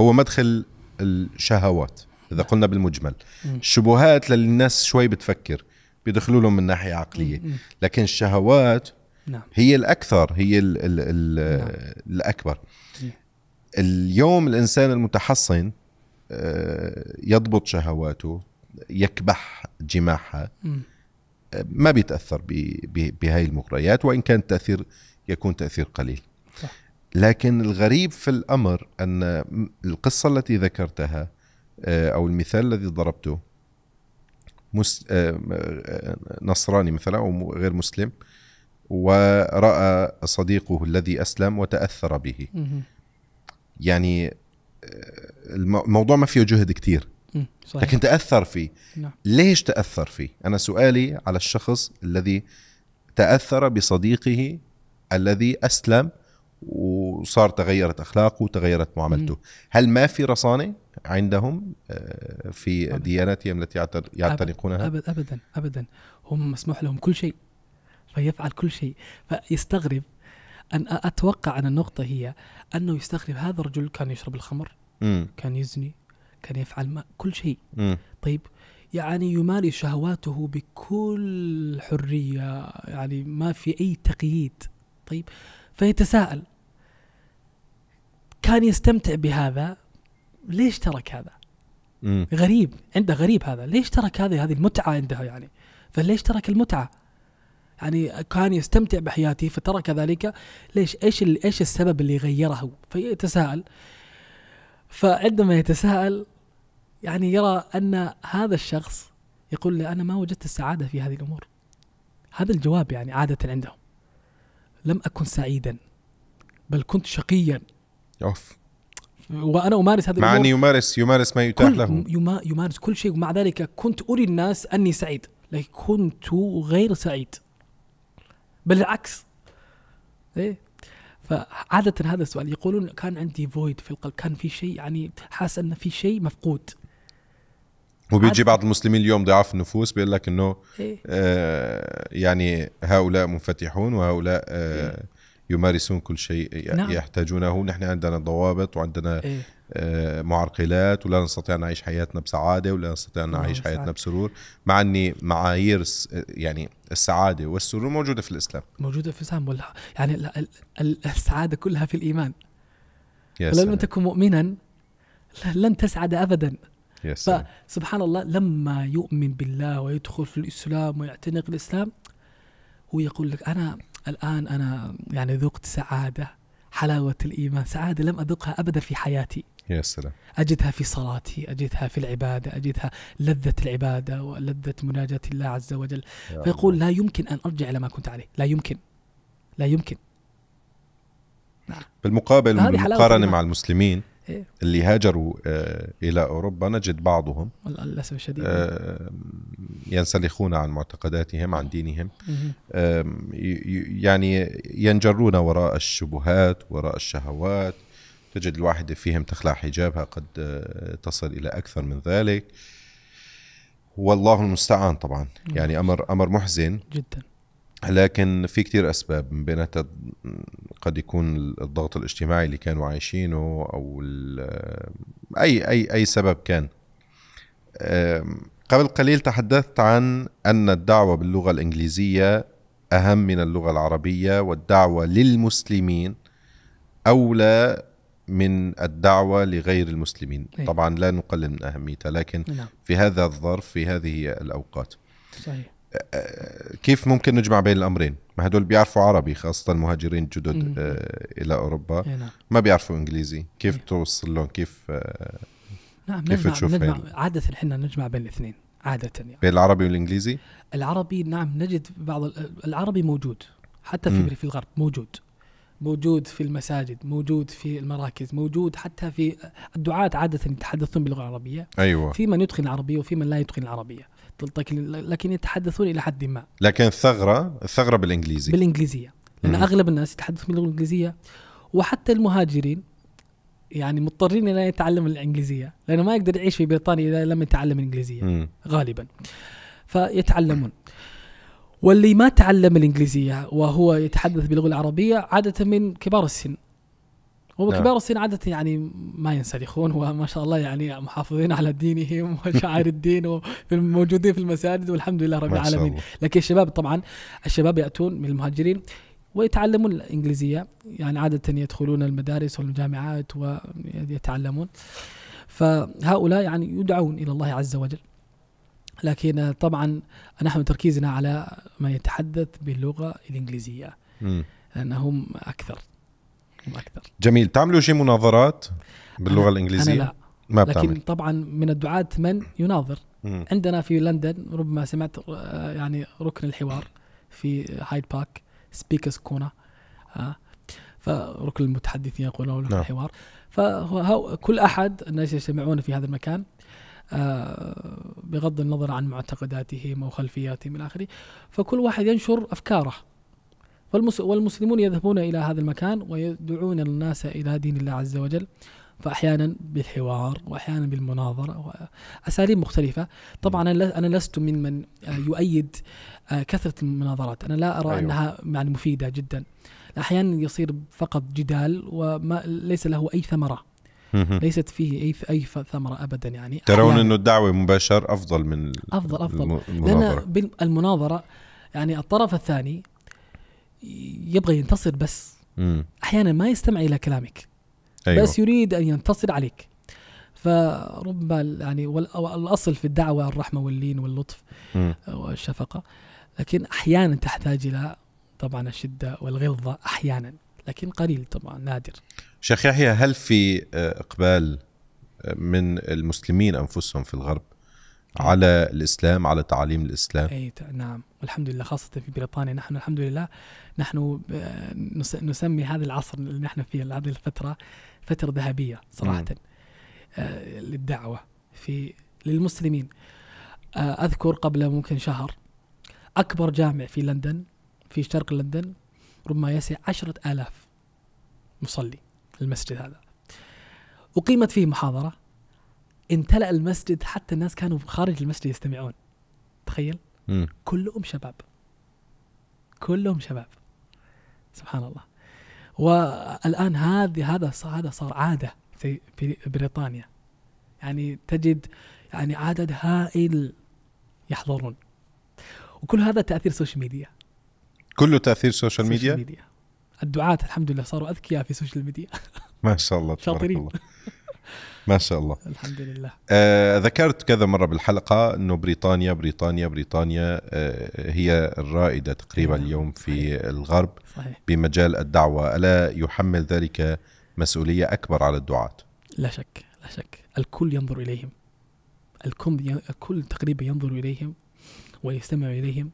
هو مدخل الشهوات اذا نعم. قلنا بالمجمل الشبهات للناس شوي بتفكر بيدخلوا لهم من ناحيه عقليه لكن الشهوات نعم. هي الاكثر هي الـ الـ الـ نعم. الاكبر نعم. اليوم الانسان المتحصن آه، يضبط شهواته يكبح جماحها آه، ما بيتاثر بهاي المغريات وان كان التاثير يكون تاثير قليل صح. لكن الغريب في الامر ان القصه التي ذكرتها آه، او المثال الذي ضربته مس... آه، آه، آه، نصراني مثلا او غير مسلم وراى صديقه الذي اسلم وتاثر به يعني الموضوع ما فيه جهد كثير صحيح. لكن تاثر فيه نعم. ليش تاثر فيه انا سؤالي على الشخص الذي تاثر بصديقه الذي اسلم وصار تغيرت اخلاقه وتغيرت معاملته هل ما في رصانه عندهم آه، في ديانتهم التي يعتنقونها أبد أبدا أبدا هم مسموح لهم كل شيء فيفعل كل شيء فيستغرب أن أتوقع أن النقطة هي أنه يستغرب هذا الرجل كان يشرب الخمر م. كان يزني كان يفعل ما كل شيء م. طيب يعني يمارس شهواته بكل حرية يعني ما في أي تقييد طيب فيتساءل كان يستمتع بهذا ليش ترك هذا؟ مم. غريب عنده غريب هذا ليش ترك هذه هذه المتعه عندها يعني فليش ترك المتعه؟ يعني كان يستمتع بحياته فترك ذلك ليش ايش ايش السبب اللي غيره فيتساءل فعندما يتساءل يعني يرى ان هذا الشخص يقول لي انا ما وجدت السعاده في هذه الامور هذا الجواب يعني عاده عندهم لم اكن سعيدا بل كنت شقيا أوف. وانا امارس هذا مع اني يمارس يمارس ما يتاح له يمارس كل شيء ومع ذلك كنت اري الناس اني سعيد لكن كنت غير سعيد بل العكس ايه فعادة هذا السؤال يقولون كان عندي فويد في القلب كان في شيء يعني حاسس ان في شيء مفقود وبيجي بعض المسلمين اليوم ضعاف النفوس بيقول لك انه إيه؟ آه يعني هؤلاء منفتحون وهؤلاء آه إيه؟ يمارسون كل شيء نعم. يحتاجونه نحن عندنا ضوابط وعندنا إيه؟ آه، معرقلات ولا نستطيع ان نعيش حياتنا بسعاده ولا نستطيع ان نعم، نعيش حياتنا بسرور مع اني معايير يعني السعاده والسرور موجوده في الاسلام موجوده في الاسلام ولا يعني السعاده كلها في الايمان يا لما تكن مؤمنا لن تسعد ابدا يا فسبحان الله لما يؤمن بالله ويدخل في الاسلام ويعتنق الاسلام هو يقول لك انا الآن أنا يعني ذقت سعادة حلاوة الإيمان سعادة لم أذقها أبدا في حياتي يا سلام أجدها في صلاتي أجدها في العبادة أجدها لذة العبادة ولذة مناجاة الله عز وجل فيقول الله. لا يمكن أن أرجع إلى ما كنت عليه لا يمكن لا يمكن نعم. بالمقابل بالمقارنة مع المسلمين إيه؟ اللي هاجروا آه، الى اوروبا نجد بعضهم للاسف الشديد آه، ينسلخون عن معتقداتهم عن دينهم يعني ينجرون وراء الشبهات وراء الشهوات تجد الواحده فيهم تخلع حجابها قد آه، تصل الى اكثر من ذلك والله المستعان طبعا يعني امر امر محزن جدا لكن في كتير أسباب من بينها قد يكون الضغط الاجتماعي اللي كانوا عايشينه أو أي أي أي سبب كان قبل قليل تحدثت عن أن الدعوة باللغة الإنجليزية أهم من اللغة العربية والدعوة للمسلمين أولى من الدعوة لغير المسلمين أيه. طبعا لا نقلل من أهميتها لكن لا. نعم. في هذا الظرف في هذه الأوقات صحيح. كيف ممكن نجمع بين الامرين؟ ما هدول بيعرفوا عربي خاصه المهاجرين الجدد آه، الى اوروبا نعم. ما بيعرفوا انجليزي كيف توصل لهم كيف آه، نعم كيف نجمع تشوف نجمع عاده احنا نجمع بين الاثنين عاده يعني بين العربي والانجليزي؟ العربي نعم نجد بعض العربي موجود حتى في في الغرب موجود موجود في المساجد موجود في المراكز موجود حتى في الدعاة عادة يتحدثون باللغة العربية أيوة. في من يتقن العربية وفي من لا يتقن العربية لكن يتحدثون الى حد ما لكن الثغره الثغره بالانجليزي بالانجليزيه لان مم. اغلب الناس يتحدثون باللغه الانجليزيه وحتى المهاجرين يعني مضطرين الى يتعلم الانجليزيه لانه ما يقدر يعيش في بريطانيا اذا لم يتعلم الانجليزيه مم. غالبا فيتعلمون واللي ما تعلم الانجليزيه وهو يتحدث باللغه العربيه عاده من كبار السن وكبار نعم. السن عاده يعني ما ينسلخون وما شاء الله يعني محافظين على دينهم [LAUGHS] وشعائر الدين وموجودين في المساجد والحمد لله رب العالمين لكن الشباب طبعا الشباب ياتون من المهاجرين ويتعلمون الانجليزيه يعني عاده يدخلون المدارس والجامعات ويتعلمون فهؤلاء يعني يدعون الى الله عز وجل لكن طبعا نحن تركيزنا على من يتحدث باللغه الانجليزيه لانهم اكثر اكثر جميل تعملوا شيء مناظرات باللغه أنا الانجليزيه؟ أنا لا ما بتعمل. لكن طبعا من الدعاة من يناظر مم. عندنا في لندن ربما سمعت آه، يعني ركن الحوار في هايد بارك سبيكرز كونا فركن المتحدثين يقولون ركن نعم. الحوار فكل احد الناس يجتمعون في هذا المكان آه، بغض النظر عن معتقداتهم او خلفياتهم الى اخره فكل واحد ينشر افكاره والمسلمون يذهبون إلى هذا المكان ويدعون الناس إلى دين الله عز وجل فأحيانا بالحوار وأحيانا بالمناظرة أساليب مختلفة طبعا أنا لست من من آه، يؤيد آه، كثرة المناظرات أنا لا أرى أيوة. أنها يعني مفيدة جدا أحيانا يصير فقط جدال وما ليس له أي ثمرة ليست فيه اي اي ثمره ابدا يعني ترون انه الدعوه مباشر افضل من افضل افضل المناظره لان المناظره يعني الطرف الثاني يبغى ينتصر بس مم. احيانا ما يستمع الى كلامك أيوه. بس يريد ان ينتصر عليك فربما يعني والاصل في الدعوه الرحمه واللين واللطف مم. والشفقه لكن احيانا تحتاج الى طبعا الشده والغلظه احيانا لكن قليل طبعا نادر شيخ يحيى هل في آه، اقبال آه، من المسلمين انفسهم في الغرب على الاسلام على تعاليم الاسلام اي نعم والحمد لله خاصه في بريطانيا نحن الحمد لله نحن آه، نسمي هذا العصر اللي نحن فيه هذه الفتره فتره ذهبيه صراحه آه للدعوه في للمسلمين آه اذكر قبل ممكن شهر اكبر جامع في لندن في شرق لندن ربما يسع عشرة آلاف مصلي المسجد هذا أقيمت فيه محاضرة امتلأ المسجد حتى الناس كانوا خارج المسجد يستمعون تخيل مم. كلهم شباب كلهم شباب سبحان الله والان هذه هذا هذا صار عاده في بريطانيا يعني تجد يعني عدد هائل يحضرون وكل هذا تاثير سوشيال ميديا كله تاثير سوشيال, سوشيال ميديا؟ ميديا الدعاة الحمد لله صاروا اذكياء في السوشيال ميديا ما شاء الله تبارك الله ما شاء الله الحمد لله آه ذكرت كذا مره بالحلقه انه بريطانيا بريطانيا بريطانيا آه هي الرائده تقريبا نعم، اليوم في صحيح. الغرب صحيح. بمجال الدعوه الا يحمل ذلك مسؤوليه اكبر على الدعاه لا شك لا شك الكل ينظر اليهم الكل الكل تقريبا ينظر اليهم ويستمع اليهم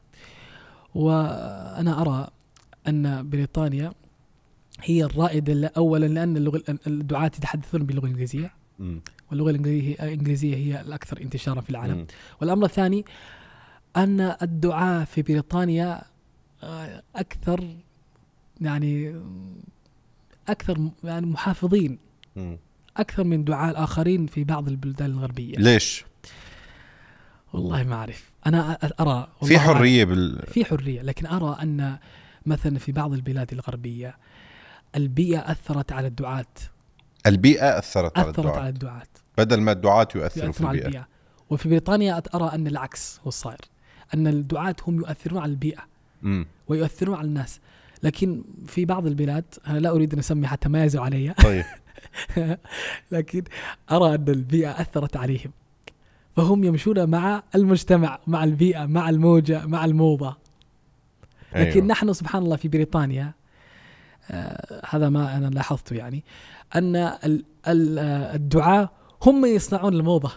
وانا ارى ان بريطانيا هي الرائده اولا لان اللغه الدعاه يتحدثون باللغه الانجليزيه واللغه الانجليزيه هي الاكثر انتشارا في العالم والامر الثاني ان الدعاه في بريطانيا آه، اكثر يعني اكثر يعني محافظين اكثر من دعاء الاخرين في بعض البلدان الغربيه ليش والله ما اعرف انا ارى في حريه بال... في حريه لكن ارى ان مثلا في بعض البلاد الغربيه البيئه اثرت على الدعاه البيئه اثرت, على الدعاه اثرت على الدعاه بدل ما الدعاه يؤثروا في البيئه. البيئه وفي بريطانيا ارى ان العكس هو الصائر ان الدعاه هم يؤثرون على البيئه م. ويؤثرون على الناس لكن في بعض البلاد انا لا اريد ان اسمي حتى ما يزعوا علي طيب [LAUGHS] لكن ارى ان البيئه اثرت عليهم فهم يمشون مع المجتمع مع البيئه مع الموجه مع الموضه لكن أيوه. نحن سبحان الله في بريطانيا آه، هذا ما انا لاحظته يعني ان آه، الدعاء هم يصنعون الموضه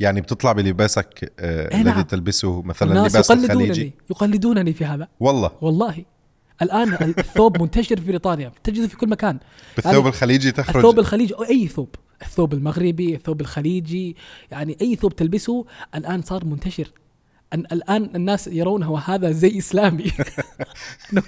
يعني بتطلع بلباسك آه، إيه، الذي الذي نعم. تلبسه مثلا الناس لباس يقلدونني الخليجي يقلدونني في هذا والله والله الان الثوب منتشر في بريطانيا تجده في كل مكان بالثوب يعني الخليجي تخرج الثوب الخليجي أو اي ثوب الثوب المغربي الثوب الخليجي يعني اي ثوب تلبسه الان صار منتشر أن الان الناس يرونها وهذا زي اسلامي [LAUGHS]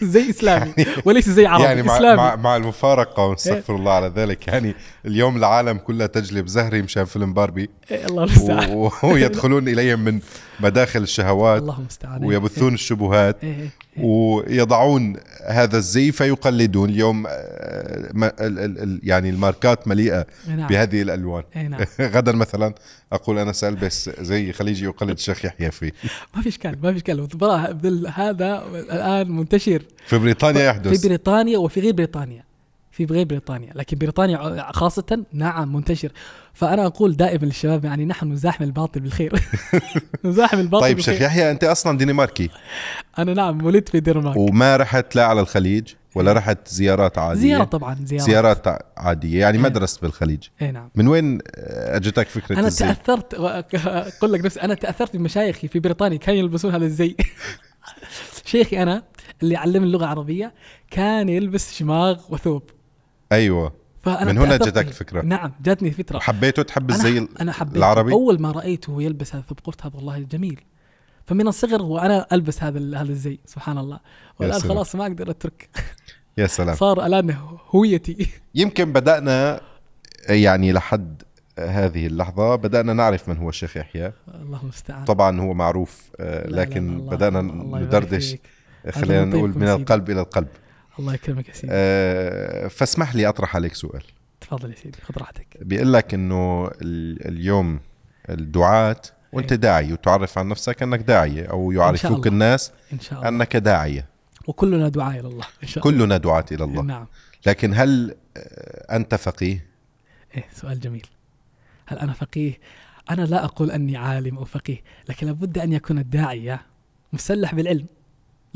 زي اسلامي يعني وليس زي عربي يعني مع, إسلامي. مع, مع المفارقه ونستغفر إيه. الله على ذلك يعني اليوم العالم كلها تجلب زهري مشان فيلم باربي إيه، الله [LAUGHS] ويدخلون إليهم من مداخل الشهوات إيه، ويبثون الشبهات ويضعون هذا الزي فيقلدون اليوم آه، يعني الماركات مليئه نعم. بهذه الالوان نعم. [LAUGHS] غدا مثلا اقول انا سالبس زي خليجي يقلد الشيخ يحيى فيه [LAUGHS] ما في اشكال ما في اشكال هذا الان منتشر في بريطانيا يحدث في بريطانيا وفي غير بريطانيا في غير بريطانيا لكن بريطانيا خاصة نعم منتشر فأنا أقول دائما للشباب يعني نحن نزاحم الباطل بالخير [LAUGHS] نزاحم الباطل طيب شيخ يحيى أنت أصلا دنماركي أنا نعم ولدت في دنمارك وما رحت لا على الخليج ولا إيه. رحت زيارات عادية زيارة طبعا زيارات, زيارات عادية يعني إيه. ما درست بالخليج اي نعم من وين اجتك فكرة انا الزي؟ تأثرت اقول لك نفسي انا تأثرت بمشايخي في بريطانيا كانوا يلبسون هذا الزي [LAUGHS] شيخي انا اللي علمني اللغة العربية كان يلبس شماغ وثوب ايوه فأنا من هنا جاتك فكره نعم جاتني فكره حبيته تحب الزي أنا, أنا حبيته العربي اول ما رايته يلبس هذا الثوب قلت هذا والله جميل فمن الصغر وانا البس هذا هذا الزي سبحان الله والان خلاص ما اقدر اترك يا سلام صار الان هويتي يمكن بدانا يعني لحد هذه اللحظة بدأنا نعرف من هو الشيخ يحيى الله المستعان طبعا هو معروف لكن لا لا لا بدأنا ندردش خلينا نقول من القلب إلى القلب الله يكرمك يا سيدي أه فاسمح لي اطرح عليك سؤال تفضل يا سيدي خذ راحتك بيقول لك انه اليوم الدعاة وانت إيه. داعي وتعرف عن نفسك انك داعيه او يعرفوك الناس إن شاء الله. انك داعيه وكلنا دعاء الى الله إن شاء كلنا الله. دعاة الى الله نعم لكن هل آه، انت فقيه؟ ايه سؤال جميل هل انا فقيه؟ انا لا اقول اني عالم او فقيه لكن لابد ان يكون الداعيه مسلح بالعلم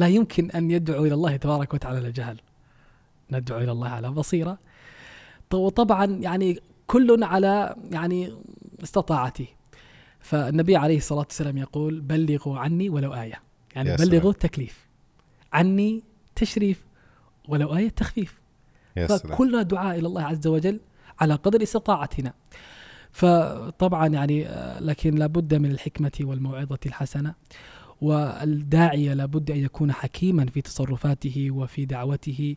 لا يمكن أن يدعو إلى الله تبارك وتعالى على جهل ندعو إلى الله على بصيرة وطبعا يعني كل على يعني استطاعته فالنبي عليه الصلاة والسلام يقول بلغوا عني ولو آية يعني بلغوا تكليف عني تشريف ولو آية تخفيف فكلنا دعاء إلى الله عز وجل على قدر استطاعتنا فطبعا يعني آه، لكن لابد من الحكمة والموعظة الحسنة والداعية لابد أن يكون حكيما في تصرفاته وفي دعوته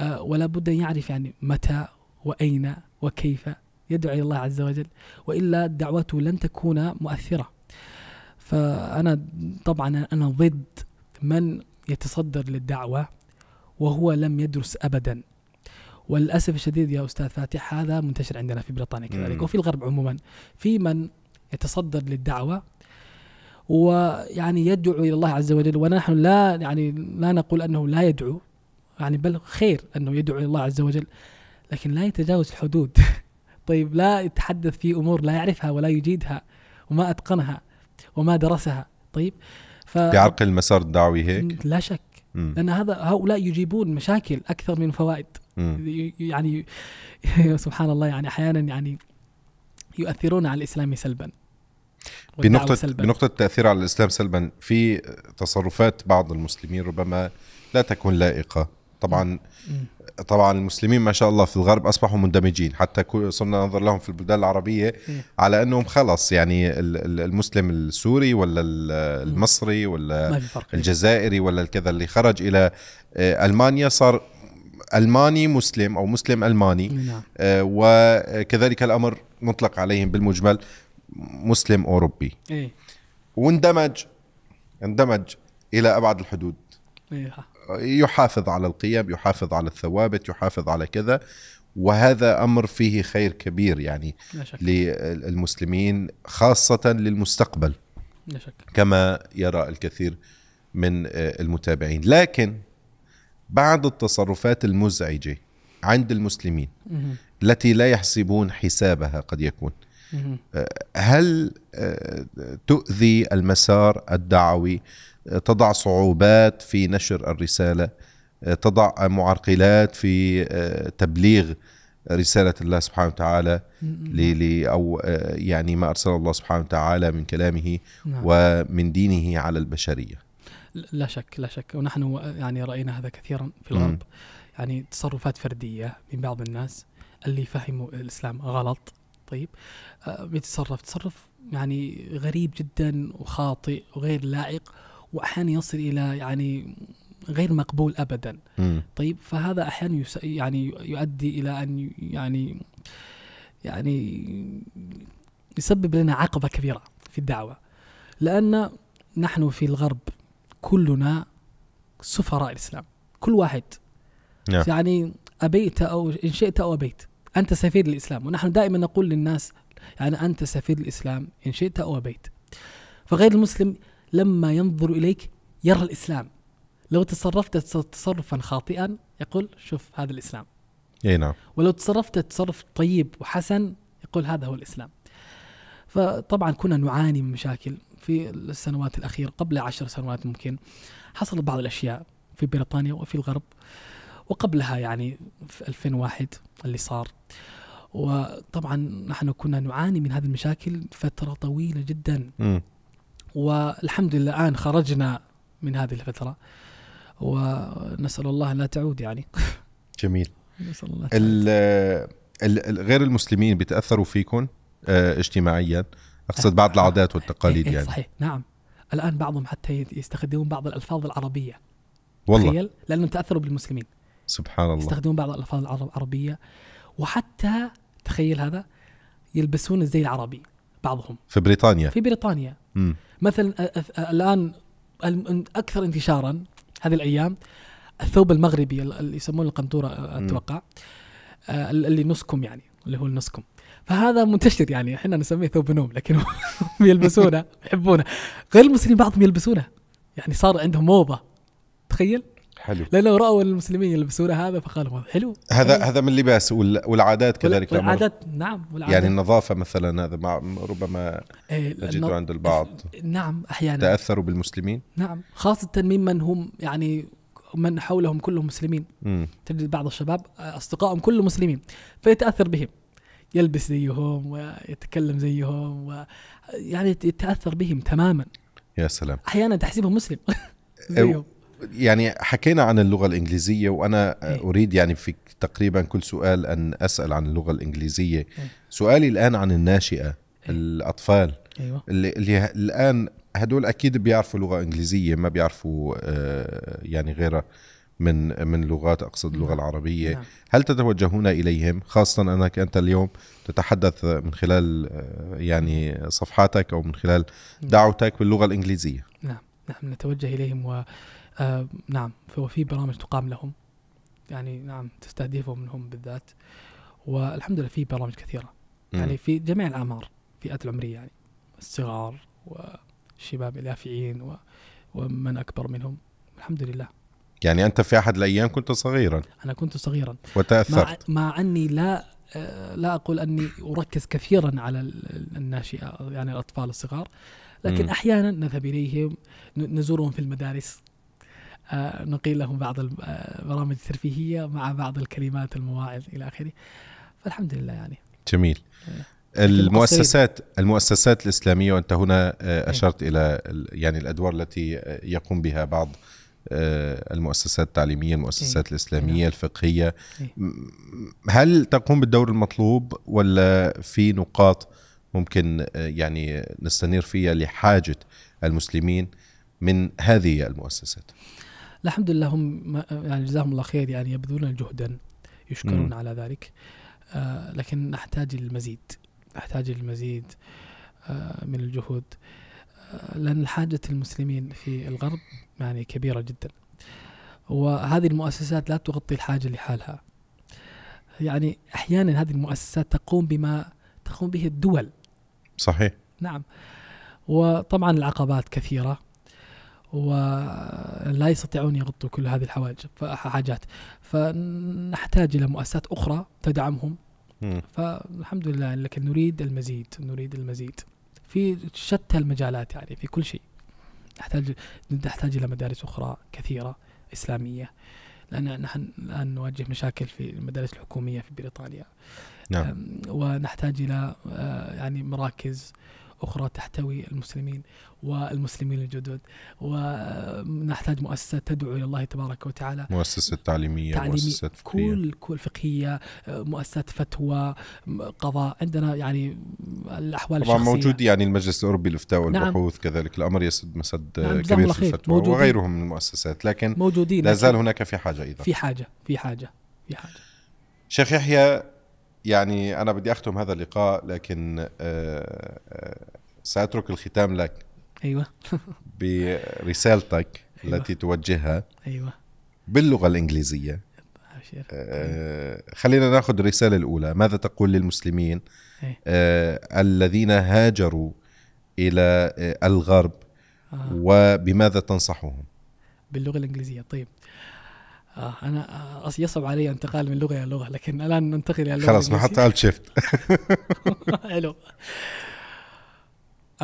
آه، ولا بد أن يعرف يعني متى وأين وكيف يدعو إلى الله عز وجل وإلا دعوته لن تكون مؤثرة فأنا طبعا أنا ضد من يتصدر للدعوة وهو لم يدرس أبدا وللأسف الشديد يا أستاذ فاتح هذا منتشر عندنا في بريطانيا كذلك وفي الغرب عموما في من يتصدر للدعوة ويعني يدعو الى الله عز وجل ونحن لا يعني لا نقول انه لا يدعو يعني بل خير انه يدعو الى الله عز وجل لكن لا يتجاوز الحدود [LAUGHS] طيب لا يتحدث في امور لا يعرفها ولا يجيدها وما اتقنها وما درسها طيب ف... يعرقل المسار الدعوي هيك لا شك م. لان هذا هؤلاء يجيبون مشاكل اكثر من فوائد م. يعني [LAUGHS] سبحان الله يعني احيانا يعني يؤثرون على الاسلام سلبا بنقطة سلباً. بنقطة التأثير على الإسلام سلبا في تصرفات بعض المسلمين ربما لا تكون لائقة طبعا طبعا المسلمين ما شاء الله في الغرب اصبحوا مندمجين حتى صرنا ننظر لهم في البلدان العربيه على انهم خلص يعني المسلم السوري ولا المصري ولا الجزائري ولا الكذا اللي خرج الى آه، المانيا صار الماني مسلم او مسلم الماني نعم. آه، وكذلك الامر مطلق عليهم بالمجمل مسلم اوروبي ايه واندمج اندمج الى ابعد الحدود إيه. يحافظ على القيم يحافظ على الثوابت يحافظ على كذا وهذا امر فيه خير كبير يعني للمسلمين خاصه للمستقبل شك. كما يرى الكثير من آه، المتابعين لكن بعض التصرفات المزعجه عند المسلمين التي لا يحسبون حسابها قد يكون هل آه، تؤذي المسار الدعوي آه، تضع صعوبات في نشر الرساله آه، تضع معرقلات في تبليغ رسالة الله سبحانه وتعالى ل أو يعني ما أرسل الله سبحانه وتعالى من كلامه نعم. ومن دينه على البشرية لا شك لا شك ونحن يعني رأينا هذا كثيرا في الغرب يعني تصرفات فردية من بعض الناس اللي فهموا الإسلام غلط طيب بيتصرف آه، تصرف يعني غريب جدا وخاطئ وغير لائق واحيانا يصل الى يعني غير مقبول ابدا م. طيب فهذا احيانا يعني يؤدي الى ان يعني يعني يسبب لنا عقبه كبيره في الدعوه لان نحن في الغرب كلنا سفراء الاسلام كل واحد نعم. يعني ابيت او ان شئت او ابيت أنت سفير الإسلام ونحن دائما نقول للناس يعني أنت سفير الإسلام إن شئت أو أبيت فغير المسلم لما ينظر إليك يرى الإسلام لو تصرفت تصرفا خاطئا يقول شوف هذا الإسلام أي نعم ولو تصرفت تصرف طيب وحسن يقول هذا هو الإسلام فطبعا كنا نعاني من مشاكل في السنوات الأخيرة قبل عشر سنوات ممكن حصل بعض الأشياء في بريطانيا وفي الغرب آه وقبلها يعني في 2001 اللي صار وطبعا نحن كنا نعاني من هذه المشاكل فترة طويلة جدا م. والحمد لله الآن خرجنا من هذه الفترة ونسأل الله لا تعود يعني جميل [LAUGHS] نسأل الله تعود. غير المسلمين بيتاثروا فيكم آه، اجتماعيا اقصد بعض العادات والتقاليد إيه، إيه، يعني صحيح نعم الان بعضهم حتى يستخدمون بعض الالفاظ العربيه والله تخيل لانهم تاثروا بالمسلمين سبحان الله يستخدمون بعض الألفاظ العربية وحتى تخيل هذا يلبسون الزي العربي بعضهم في بريطانيا في بريطانيا م. مثلا الآن أكثر انتشارا هذه الأيام الثوب المغربي اللي يسمونه القنطورة أتوقع اللي نسكم يعني اللي هو النسكم فهذا منتشر يعني احنا نسميه ثوب نوم لكن هم [LAUGHS] يلبسونه يحبونه غير المسلمين بعضهم يلبسونه يعني صار عندهم موضه تخيل حلو لانه راوا المسلمين يلبسون هذا فقالوا حلو هذا حلو. يعني هذا من اللباس والعادات كذلك والعادات نعم والعادات يعني النظافه مثلا هذا مع ربما نجده إيه، عند البعض نعم احيانا تاثروا بالمسلمين نعم خاصه ممن هم يعني من حولهم كلهم مسلمين م. تجد بعض الشباب اصدقائهم كلهم مسلمين فيتاثر بهم يلبس زيهم ويتكلم زيهم و يعني يتاثر بهم تماما يا سلام احيانا تحسبهم مسلم [LAUGHS] زيهم يعني حكينا عن اللغة الإنجليزية وأنا إيه. أريد يعني في تقريبا كل سؤال أن أسأل عن اللغة الإنجليزية إيه. سؤالي الآن عن الناشئة إيه. الأطفال أيوة. اللي, اللي الآن هدول أكيد بيعرفوا لغة إنجليزية ما بيعرفوا آه، يعني غيرها من من لغات اقصد اللغه نعم. العربيه نعم. هل تتوجهون اليهم خاصه انك انت اليوم تتحدث من خلال آه، يعني صفحاتك او من خلال نعم. دعوتك باللغه الانجليزيه نعم نعم نتوجه اليهم و... آه نعم فهو في برامج تقام لهم يعني نعم تستهدفهم منهم بالذات والحمد لله في برامج كثيرة مم. يعني في جميع الأعمار فئات العمرية يعني الصغار والشباب اليافعين و... ومن أكبر منهم الحمد لله يعني أنت في أحد الأيام كنت صغيرا أنا كنت صغيرا وتأثرت مع, مع أني لا آه، لا أقول أني أركز كثيرا على الناشئة يعني الأطفال الصغار لكن مم. أحيانا نذهب إليهم نزورهم في المدارس نقيل لهم بعض البرامج الترفيهيه مع بعض الكلمات المواعظ الى اخره فالحمد لله يعني جميل إيه. المؤسسات المؤسسات الاسلاميه وانت هنا آه، إيه. اشرت الى يعني الادوار التي يقوم بها بعض آه، المؤسسات التعليميه المؤسسات إيه. الاسلاميه إيه. الفقهيه إيه. هل تقوم بالدور المطلوب ولا في نقاط ممكن آه، يعني نستنير فيها لحاجه المسلمين من هذه المؤسسات الحمد لله هم يعني جزاهم الله خير يعني يبذلون جهدا يشكرون م. على ذلك آه لكن نحتاج المزيد نحتاج المزيد آه من الجهود آه لأن حاجة المسلمين في الغرب يعني كبيرة جدا وهذه المؤسسات لا تغطي الحاجة لحالها يعني أحيانا هذه المؤسسات تقوم بما تقوم به الدول صحيح نعم وطبعا العقبات كثيرة ولا يستطيعون يغطوا كل هذه الحواجب حاجات فنحتاج الى مؤسسات اخرى تدعمهم فالحمد لله لكن نريد المزيد نريد المزيد في شتى المجالات يعني في كل شيء نحتاج نحتاج الى مدارس اخرى كثيره اسلاميه لان نحن الان نواجه مشاكل في المدارس الحكوميه في بريطانيا نعم. ونحتاج الى آه، يعني مراكز أخرى تحتوي المسلمين والمسلمين الجدد ونحتاج مؤسسة تدعو إلى الله تبارك وتعالى مؤسسة تعليمية تعليمي مؤسسة فقهية كل كل فقهية مؤسسة فتوى قضاء عندنا يعني الأحوال طبعا الشخصية موجود يعني المجلس الأوروبي الإفتاء نعم. والبحوث نعم. كذلك الأمر يسد مسد نعم كبير في الفتوى موجودين. وغيرهم من المؤسسات لكن موجودين لا زال هناك في حاجة أيضا في حاجة في حاجة في حاجة شيخ يحيى يعني انا بدي اختم هذا اللقاء لكن آه، آه، ساترك الختام لك ايوه [LAUGHS] برسالتك أيوة. التي توجهها ايوه باللغه الانجليزيه آه، خلينا ناخذ الرساله الاولى ماذا تقول للمسلمين إيه. الذين هاجروا الى آه الغرب وبماذا تنصحهم باللغه الانجليزيه طيب آه انا يصعب علي انتقال من لغه الى لغه لكن الان ننتقل الى اللغه خلاص نحط الت شيفت حلو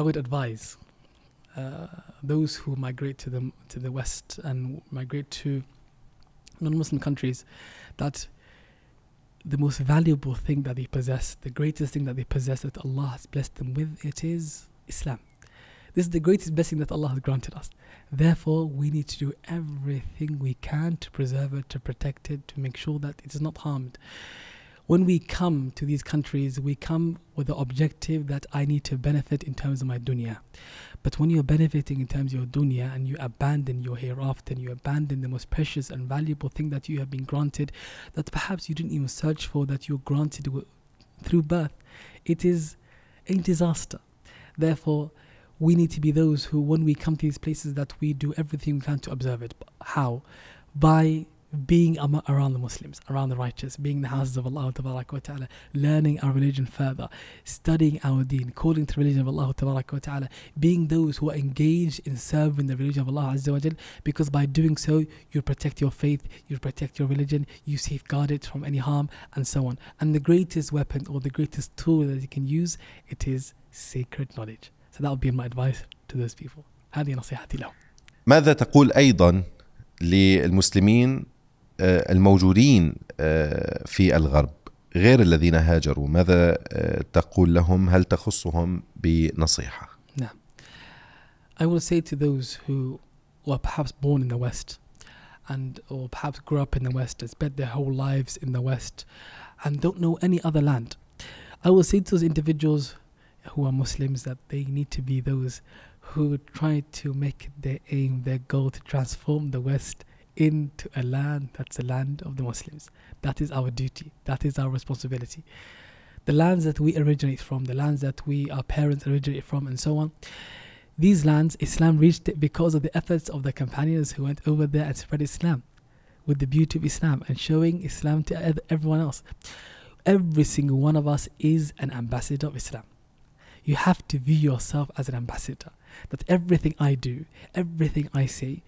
I would advise uh, those who migrate to the to the West and migrate to non-Muslim countries that the most valuable thing that they possess, the greatest thing that they possess that Allah has blessed them with, it is Islam. This is the greatest blessing that Allah has granted us. Therefore, we need to do everything we can to preserve it, to protect it, to make sure that it is not harmed. When we come to these countries, we come with the objective that I need to benefit in terms of my dunya. But when you're benefiting in terms of your dunya and you abandon your hereafter and you abandon the most precious and valuable thing that you have been granted, that perhaps you didn't even search for, that you're granted through birth, it is a disaster. Therefore, we need to be those who, when we come to these places, that we do everything we can to observe it. How? By being around the Muslims, around the righteous, being the houses of Allah Ta'ala, learning our religion further, studying our deen, calling to the religion of Allah Ta'ala, being those who are engaged in serving the religion of Allah Azza because by doing so, you protect your faith, you protect your religion, you safeguard it from any harm, and so on. And the greatest weapon or the greatest tool that you can use, it is sacred knowledge. So that would be my advice to those people. هذه نصيحتي لهم. ماذا تقول ايضا للمسلمين الموجودين في الغرب غير الذين هاجروا ماذا تقول لهم هل تخصهم بنصيحه؟ نعم. I will say to those who were perhaps born in the West and or perhaps grew up in the West and spent their whole lives in the West and don't know any other land. I will say to those individuals who are Muslims that they need to be those who try to make their aim, their goal to transform the West into a land that's the land of the Muslims. That is our duty, that is our responsibility. The lands that we originate from, the lands that we, our parents originate from, and so on. These lands, Islam reached it because of the efforts of the companions who went over there and spread Islam with the beauty of Islam and showing Islam to everyone else. Every single one of us is an ambassador of Islam. You have to view yourself as an ambassador. That everything I do, everything I say,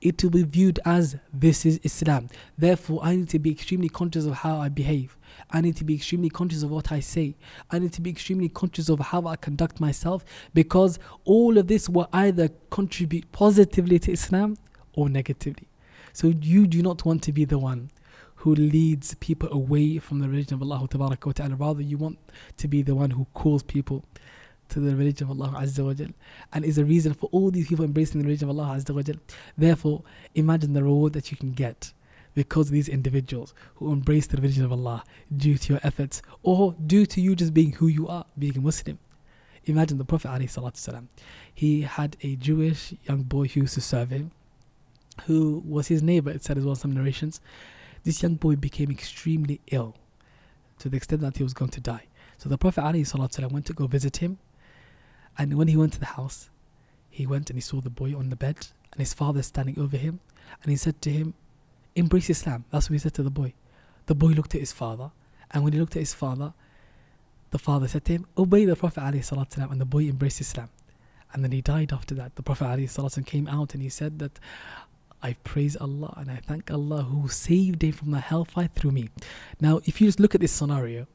it will be viewed as this is Islam. Therefore, I need to be extremely conscious of how I behave. I need to be extremely conscious of what I say. I need to be extremely conscious of how I conduct myself because all of this will either contribute positively to Islam or negatively. So, you do not want to be the one who leads people away from the religion of Allah. Ta'ala. Rather, you want to be the one who calls people to the religion of Allah Azza wa Jal and is a reason for all these people embracing the religion of Allah Azza wa Jal. Therefore, imagine the reward that you can get because of these individuals who embrace the religion of Allah due to your efforts or due to you just being who you are, being a Muslim. Imagine the Prophet والسلام, he had a Jewish young boy who used to serve him, who was his neighbor, it said as well in some narrations. This young boy became extremely ill to the extent that he was going to die. So the Prophet ﷺ went to go visit him and when he went to the house, he went and he saw the boy on the bed and his father standing over him. And he said to him, Embrace Islam. That's what he said to the boy. The boy looked at his father. And when he looked at his father, the father said to him, Obey the Prophet. ﷺ. And the boy embraced Islam. And then he died after that. The Prophet ﷺ came out and he said that I praise Allah and I thank Allah who saved him from the hellfire through me. Now, if you just look at this scenario,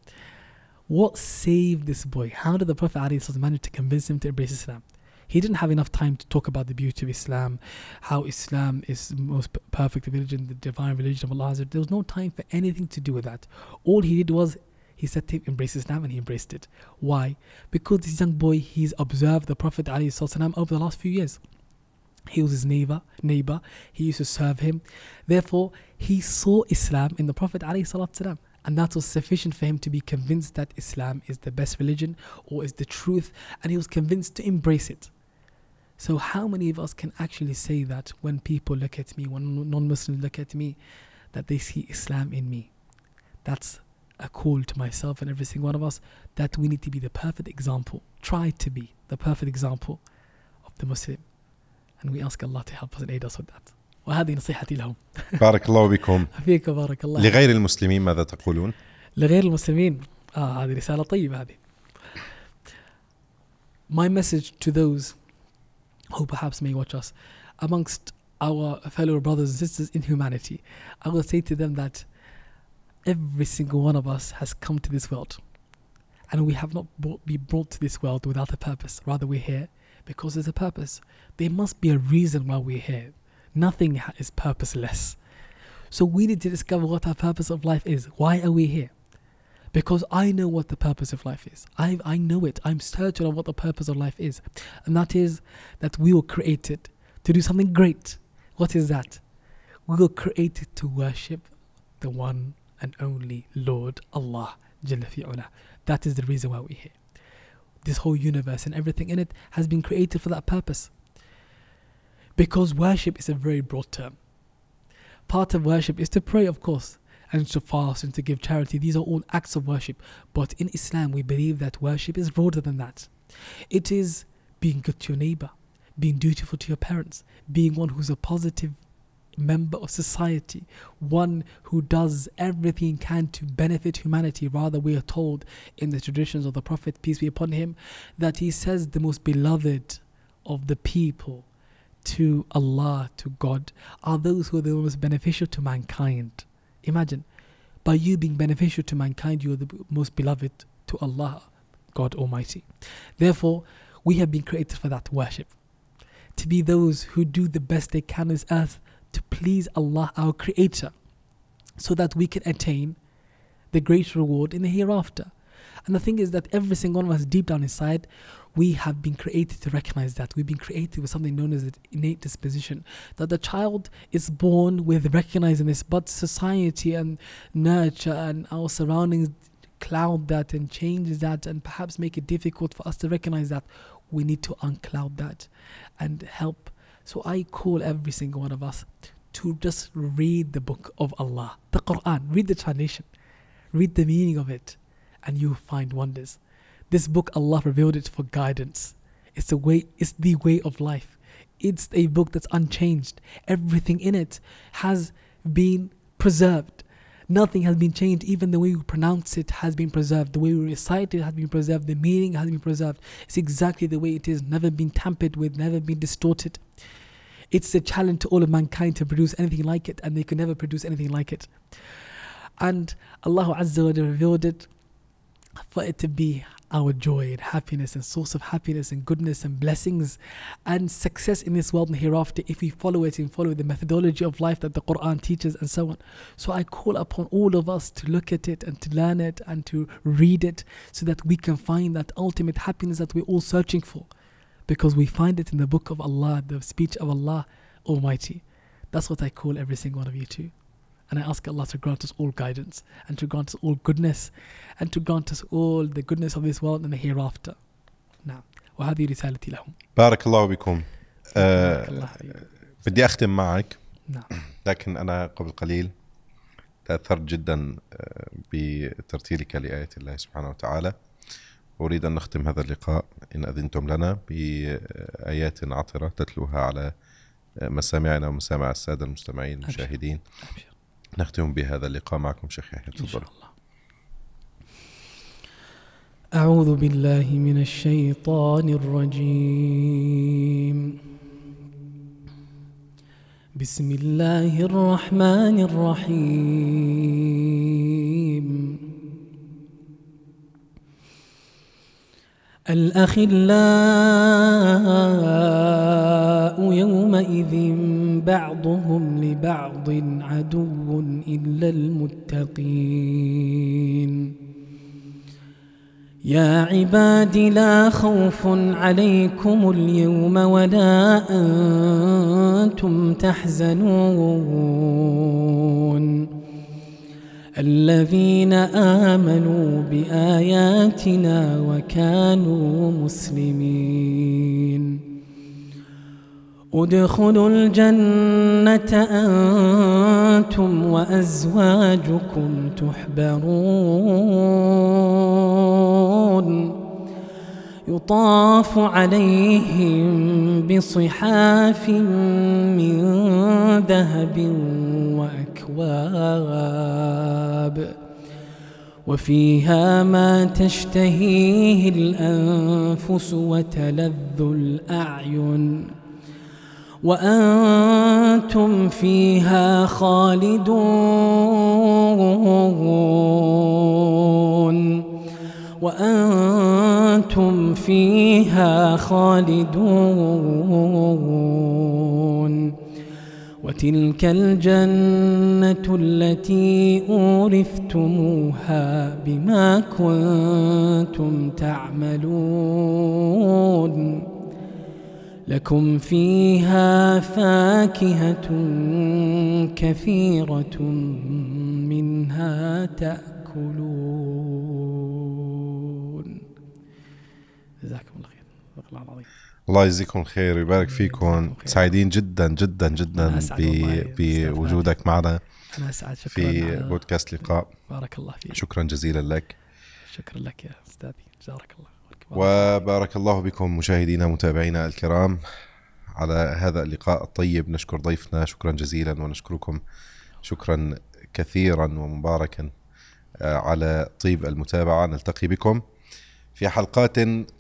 what saved this boy? How did the Prophet manage to convince him to embrace Islam? He didn't have enough time to talk about the beauty of Islam, how Islam is the most perfect religion, the divine religion of Allah. There was no time for anything to do with that. All he did was he said to him, embrace Islam and he embraced it. Why? Because this young boy, he's observed the Prophet ﷺ over the last few years. He was his neighbor, neighbor. He used to serve him. Therefore, he saw Islam in the Prophet ﷺ and that was sufficient for him to be convinced that Islam is the best religion or is the truth, and he was convinced to embrace it. So, how many of us can actually say that when people look at me, when non Muslims look at me, that they see Islam in me? That's a call to myself and every single one of us that we need to be the perfect example, try to be the perfect example of the Muslim. And we ask Allah to help us and aid us with that. وهذه نصيحتي لهم بارك الله بكم فيك بارك الله لغير المسلمين ماذا تقولون؟ لغير المسلمين اه هذه رسالة طيبة هذه My message to those who perhaps may watch us amongst our fellow brothers and sisters in humanity I will say to them that every single one of us has come to this world and we have not brought, been brought to this world without a purpose rather we're here because there's a purpose there must be a reason why we're here Nothing is purposeless. So we need to discover what our purpose of life is. Why are we here? Because I know what the purpose of life is. I, I know it. I'm certain of what the purpose of life is. And that is that we were created to do something great. What is that? We were created to worship the one and only Lord Allah. That is the reason why we're here. This whole universe and everything in it has been created for that purpose. Because worship is a very broad term. Part of worship is to pray, of course, and to fast and to give charity. These are all acts of worship. But in Islam, we believe that worship is broader than that. It is being good to your neighbor, being dutiful to your parents, being one who's a positive member of society, one who does everything he can to benefit humanity. Rather, we are told in the traditions of the Prophet, peace be upon him, that he says the most beloved of the people to Allah, to God, are those who are the most beneficial to mankind. Imagine, by you being beneficial to mankind, you are the most beloved to Allah, God Almighty. Therefore, we have been created for that worship, to be those who do the best they can on this earth to please Allah, our Creator, so that we can attain the great reward in the hereafter. And the thing is that every single one of us, deep down inside, we have been created to recognize that. We've been created with something known as an innate disposition. That the child is born with recognizing this, but society and nurture and our surroundings cloud that and change that and perhaps make it difficult for us to recognize that. We need to uncloud that and help. So I call every single one of us to just read the book of Allah, the Quran, read the translation, read the meaning of it, and you'll find wonders. This book, Allah revealed it for guidance. It's the way, it's the way of life. It's a book that's unchanged. Everything in it has been preserved. Nothing has been changed. Even the way we pronounce it has been preserved. The way we recite it has been preserved. The meaning has been preserved. It's exactly the way it is. Never been tampered with. Never been distorted. It's a challenge to all of mankind to produce anything like it, and they could never produce anything like it. And Allah Azza wa revealed it for it to be our joy and happiness and source of happiness and goodness and blessings and success in this world and hereafter if we follow it and follow the methodology of life that the Quran teaches and so on. So I call upon all of us to look at it and to learn it and to read it so that we can find that ultimate happiness that we're all searching for because we find it in the book of Allah, the speech of Allah Almighty. That's what I call every single one of you to. And I ask Allah to grant us all guidance and to grant us all goodness and to grant us all the goodness of this world and the hereafter. نعم وهذه رسالتي لهم. بارك الله بكم. بارك الله آه، بدي اختم معك نعم لكن انا قبل قليل تاثرت جدا آه، بترتيلك لايه الله سبحانه وتعالى. أريد أن نختم هذا اللقاء إن أذنتم لنا بآيات عطرة تتلوها على آه، مسامعنا ومسامع السادة المستمعين المشاهدين أبشر. أبشر. نختم بهذا اللقاء معكم شيخ يحيى تفضل إن شاء الله. أعوذ بالله من الشيطان الرجيم بسم الله الرحمن الرحيم الأخلاء يومئذ بعضهم لبعض عدو إلا المتقين يا عباد لا خوف عليكم اليوم ولا أنتم تحزنون الذين آمنوا بآياتنا وكانوا مسلمين ادخلوا الجنة أنتم وأزواجكم تحبرون يطاف عليهم بصحاف من ذهب الأحواب وفيها ما تشتهيه الأنفس وتلذ الأعين وأنتم فيها خالدون وأنتم فيها خالدون وتلك الجنة التي أورثتموها بما كنتم تعملون لكم فيها فاكهة كثيرة منها تأكلون الله يجزيكم الخير ويبارك فيكم سعيدين جدا جدا جدا بوجودك معنا انا اسعد شكرا في بودكاست لقاء بارك الله فيك شكرا جزيلا لك شكرا لك يا استاذي جزاك الله وبارك الله بكم مشاهدينا متابعينا الكرام على هذا اللقاء الطيب نشكر ضيفنا شكرا جزيلا ونشكركم شكرا كثيرا ومباركا آه، على طيب المتابعه نلتقي بكم في حلقات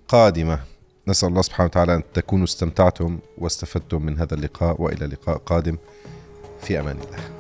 قادمه نسأل الله سبحانه وتعالى أن تكونوا استمتعتم واستفدتم من هذا اللقاء وإلى لقاء قادم في أمان الله